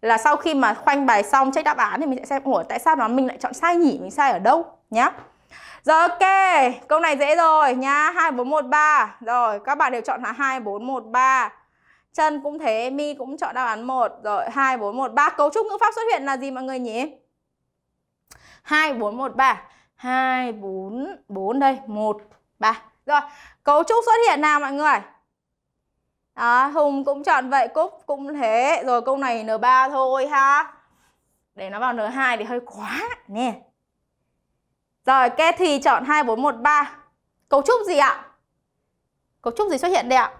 là sau khi mà khoanh bài xong check đáp án thì mình sẽ xem ủa tại sao mà mình lại chọn sai nhỉ mình sai ở đâu nhá rồi ok, câu này dễ rồi nha, ba. Rồi, các bạn đều chọn là hai bốn một ba chân cũng thế, Mi cũng chọn đáp án 1 Rồi 2, 4, 1, 3 Cấu trúc ngữ pháp xuất hiện là gì mọi người nhỉ? 2, 4, 1, 3 2, 4, 4 đây 1, 3 Rồi, cấu trúc xuất hiện nào mọi người? Đó, Hùng cũng chọn vậy, Cúc cũng thế Rồi câu này N3 thôi ha Để nó vào N2 thì hơi quá Nè Rồi, Kê Thùy chọn 2, 4, 1, 3 Cấu trúc gì ạ? Cấu trúc gì xuất hiện đây ạ?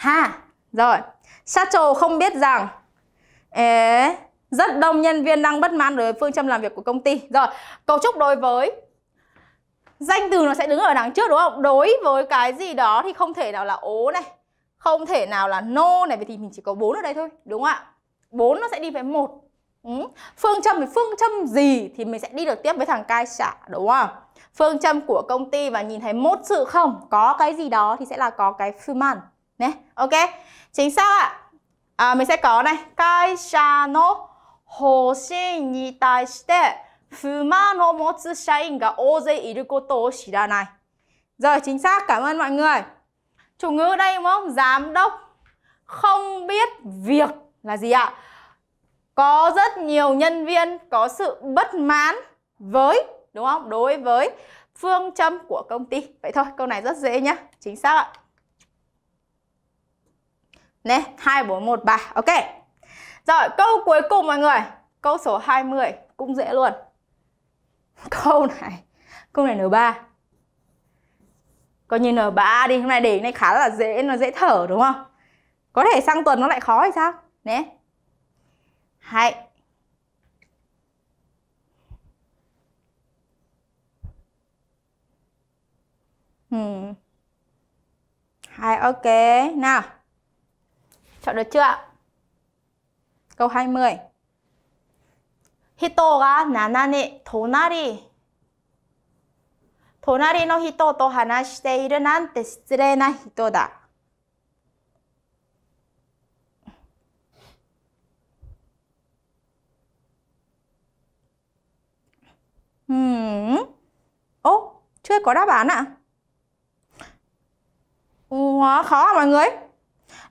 Ha. Rồi. Satchel không biết rằng ế, rất đông nhân viên đang bất mãn đối với phương châm làm việc của công ty. Rồi, cấu trúc đối với danh từ nó sẽ đứng ở đằng trước đúng không? Đối với cái gì đó thì không thể nào là ố này, không thể nào là no này vì thì mình chỉ có bốn ở đây thôi, đúng không ạ? Bốn nó sẽ đi với một. Ừ. Phương châm thì phương châm gì thì mình sẽ đi được tiếp với thằng cai xả đúng không? Phương châm của công ty và nhìn thấy một sự không có cái gì đó thì sẽ là có cái phương man Nè, ok. Chính xác ạ. À, mình sẽ có này. Kai sha no hoshi ni tai shite fuma no motsu shain ga ozei iru koto o shiranai. Rồi, chính xác. Cảm ơn mọi người. Chủ ngữ đây đúng không? Giám đốc không biết việc là gì ạ? Có rất nhiều nhân viên có sự bất mãn với, đúng không? Đối với phương châm của công ty. Vậy thôi, câu này rất dễ nhá. Chính xác ạ. Nè, 2413. Ok. Rồi, câu cuối cùng mọi người. Câu số 20 cũng dễ luôn. Câu này, câu này N3. Coi như N3 đi, hôm nay đề này khá là dễ, nó dễ thở đúng không? Có thể sang tuần nó lại khó hay sao? Nè. Hãy Ừ. Hmm. Hai ok. Nào. Chọn được chưa? ạ? Câu 20. Hito 가나나니도나리도나리の人と話しているなんて失礼な人だ。Hmm. Ô, chưa có đáp án ạ. À? w o khó à mọi người.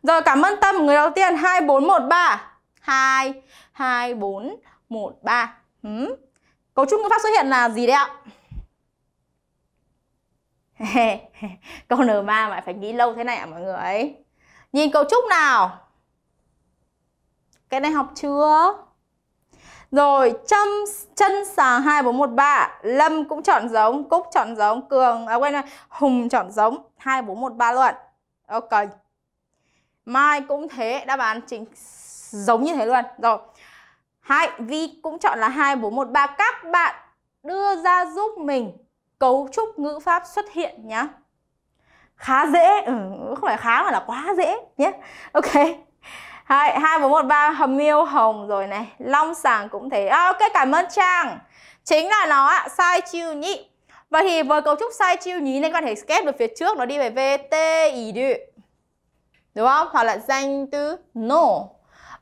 Rồi cảm ơn Tâm, người đầu tiên 2413. 2 2 4 1 3. Ừ. Cấu trúc ngữ pháp xuất hiện là gì đấy ạ? câu N3 mà phải nghĩ lâu thế này ạ à, mọi người ấy. Nhìn cấu trúc nào. Cái này học chưa? Rồi, châm, chân sàng 2413 Lâm cũng chọn giống, Cúc chọn giống, Cường, à quên rồi, Hùng chọn giống 2413 luôn Ok Mai cũng thế, đáp án chính giống như thế luôn. Rồi. Hai Vi cũng chọn là 2413. Các bạn đưa ra giúp mình cấu trúc ngữ pháp xuất hiện nhá. Khá dễ, ừ, không phải khá mà là quá dễ nhé. Ok. Hai, hai, bốn, một, ba, hầm miêu hồng rồi này Long sàng cũng thế à, Ok, cảm ơn Trang Chính là nó ạ, sai chiêu nhị Vậy thì với cấu trúc sai chiêu nhí nên các bạn thể skip được phía trước Nó đi về VT, ý đự đúng không? Hoặc là danh từ no.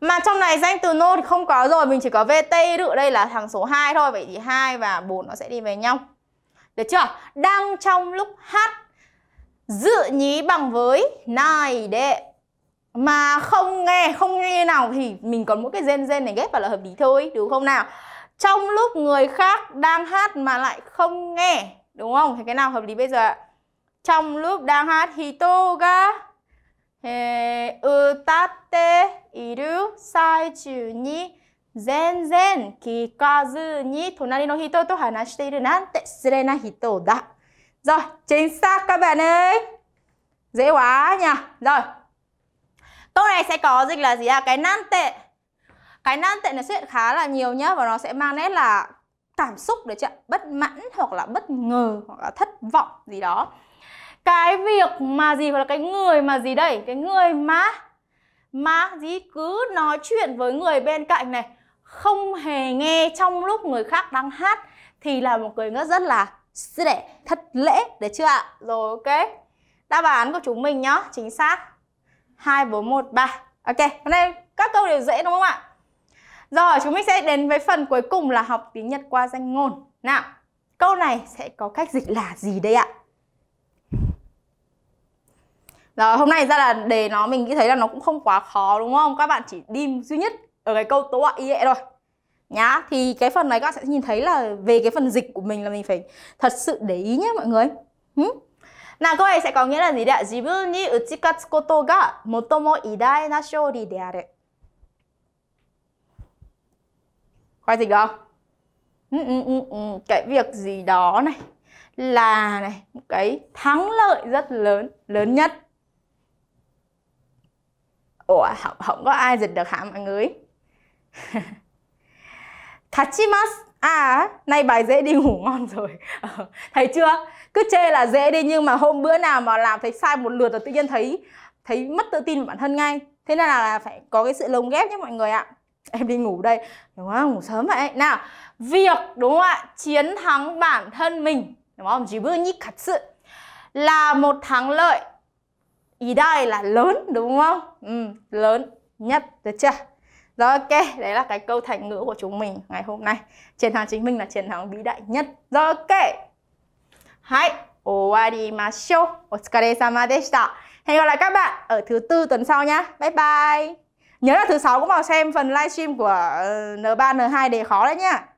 Mà trong này danh từ no thì không có rồi, mình chỉ có VT đự đây là thằng số 2 thôi, vậy thì 2 và 4 nó sẽ đi về nhau. Được chưa? Đang trong lúc hát dự nhí bằng với này đệ mà không nghe không nghe nào thì mình còn mỗi cái gen gen này ghép vào là hợp lý thôi đúng không nào trong lúc người khác đang hát mà lại không nghe đúng không thì cái nào hợp lý bây giờ ạ trong lúc đang hát thì toga えー、歌っている最中に全然聞かずに隣の人と話しているなんて失礼な人だ。Rồi, chính xác các bạn ơi. Dễ quá nhỉ. Rồi. Câu này sẽ có dịch là gì ạ? À? Cái nan tệ. Cái nan tệ này xuất hiện khá là nhiều nhá và nó sẽ mang nét là cảm xúc được chưa? Bất mãn hoặc là bất ngờ hoặc là thất vọng gì đó cái việc mà gì hoặc là cái người mà gì đây cái người mà mà gì cứ nói chuyện với người bên cạnh này không hề nghe trong lúc người khác đang hát thì là một người rất là lễ thật lễ được chưa ạ rồi ok đáp án của chúng mình nhá chính xác hai bốn một ba ok hôm nay các câu đều dễ đúng không ạ rồi chúng mình sẽ đến với phần cuối cùng là học tiếng Nhật qua danh ngôn nào câu này sẽ có cách dịch là gì đây ạ rồi hôm nay ra là đề nó mình nghĩ thấy là nó cũng không quá khó đúng không? Các bạn chỉ đi duy nhất ở cái câu tố ạ y thôi nhá thì cái phần này các bạn sẽ nhìn thấy là về cái phần dịch của mình là mình phải thật sự để ý nhé mọi người hmm? nào câu này sẽ có nghĩa là gì đấy ạ 自分に打ち勝つことが最も偉大な勝利である coi dịch không ừ, ừ, ừ, ừ. cái việc gì đó này là này cái thắng lợi rất lớn lớn nhất ủa không, không có ai dịch được hả mọi người Tachimas À, nay bài dễ đi ngủ ngon rồi ờ, Thấy chưa? Cứ chê là dễ đi nhưng mà hôm bữa nào mà làm thấy sai một lượt là tự nhiên thấy thấy mất tự tin bản thân ngay Thế nên là phải có cái sự lồng ghép nhé mọi người ạ Em đi ngủ đây Đúng không? Ngủ sớm vậy Nào, việc đúng không ạ? Chiến thắng bản thân mình Đúng không? Chỉ bước nhích khặt sự Là một thắng lợi ý đai là lớn đúng không ừ, lớn nhất được chưa rồi ok, đấy là cái câu thành ngữ của chúng mình ngày hôm nay. Chiến thắng chính mình là chiến thắng vĩ đại nhất. Rồi ok. Hãy owarimashou. Otsukaresama deshita. Hẹn gặp lại các bạn ở thứ tư tuần sau nhé. Bye bye. Nhớ là thứ sáu cũng vào xem phần livestream của N3 ờ, N2 để khó đấy nhá.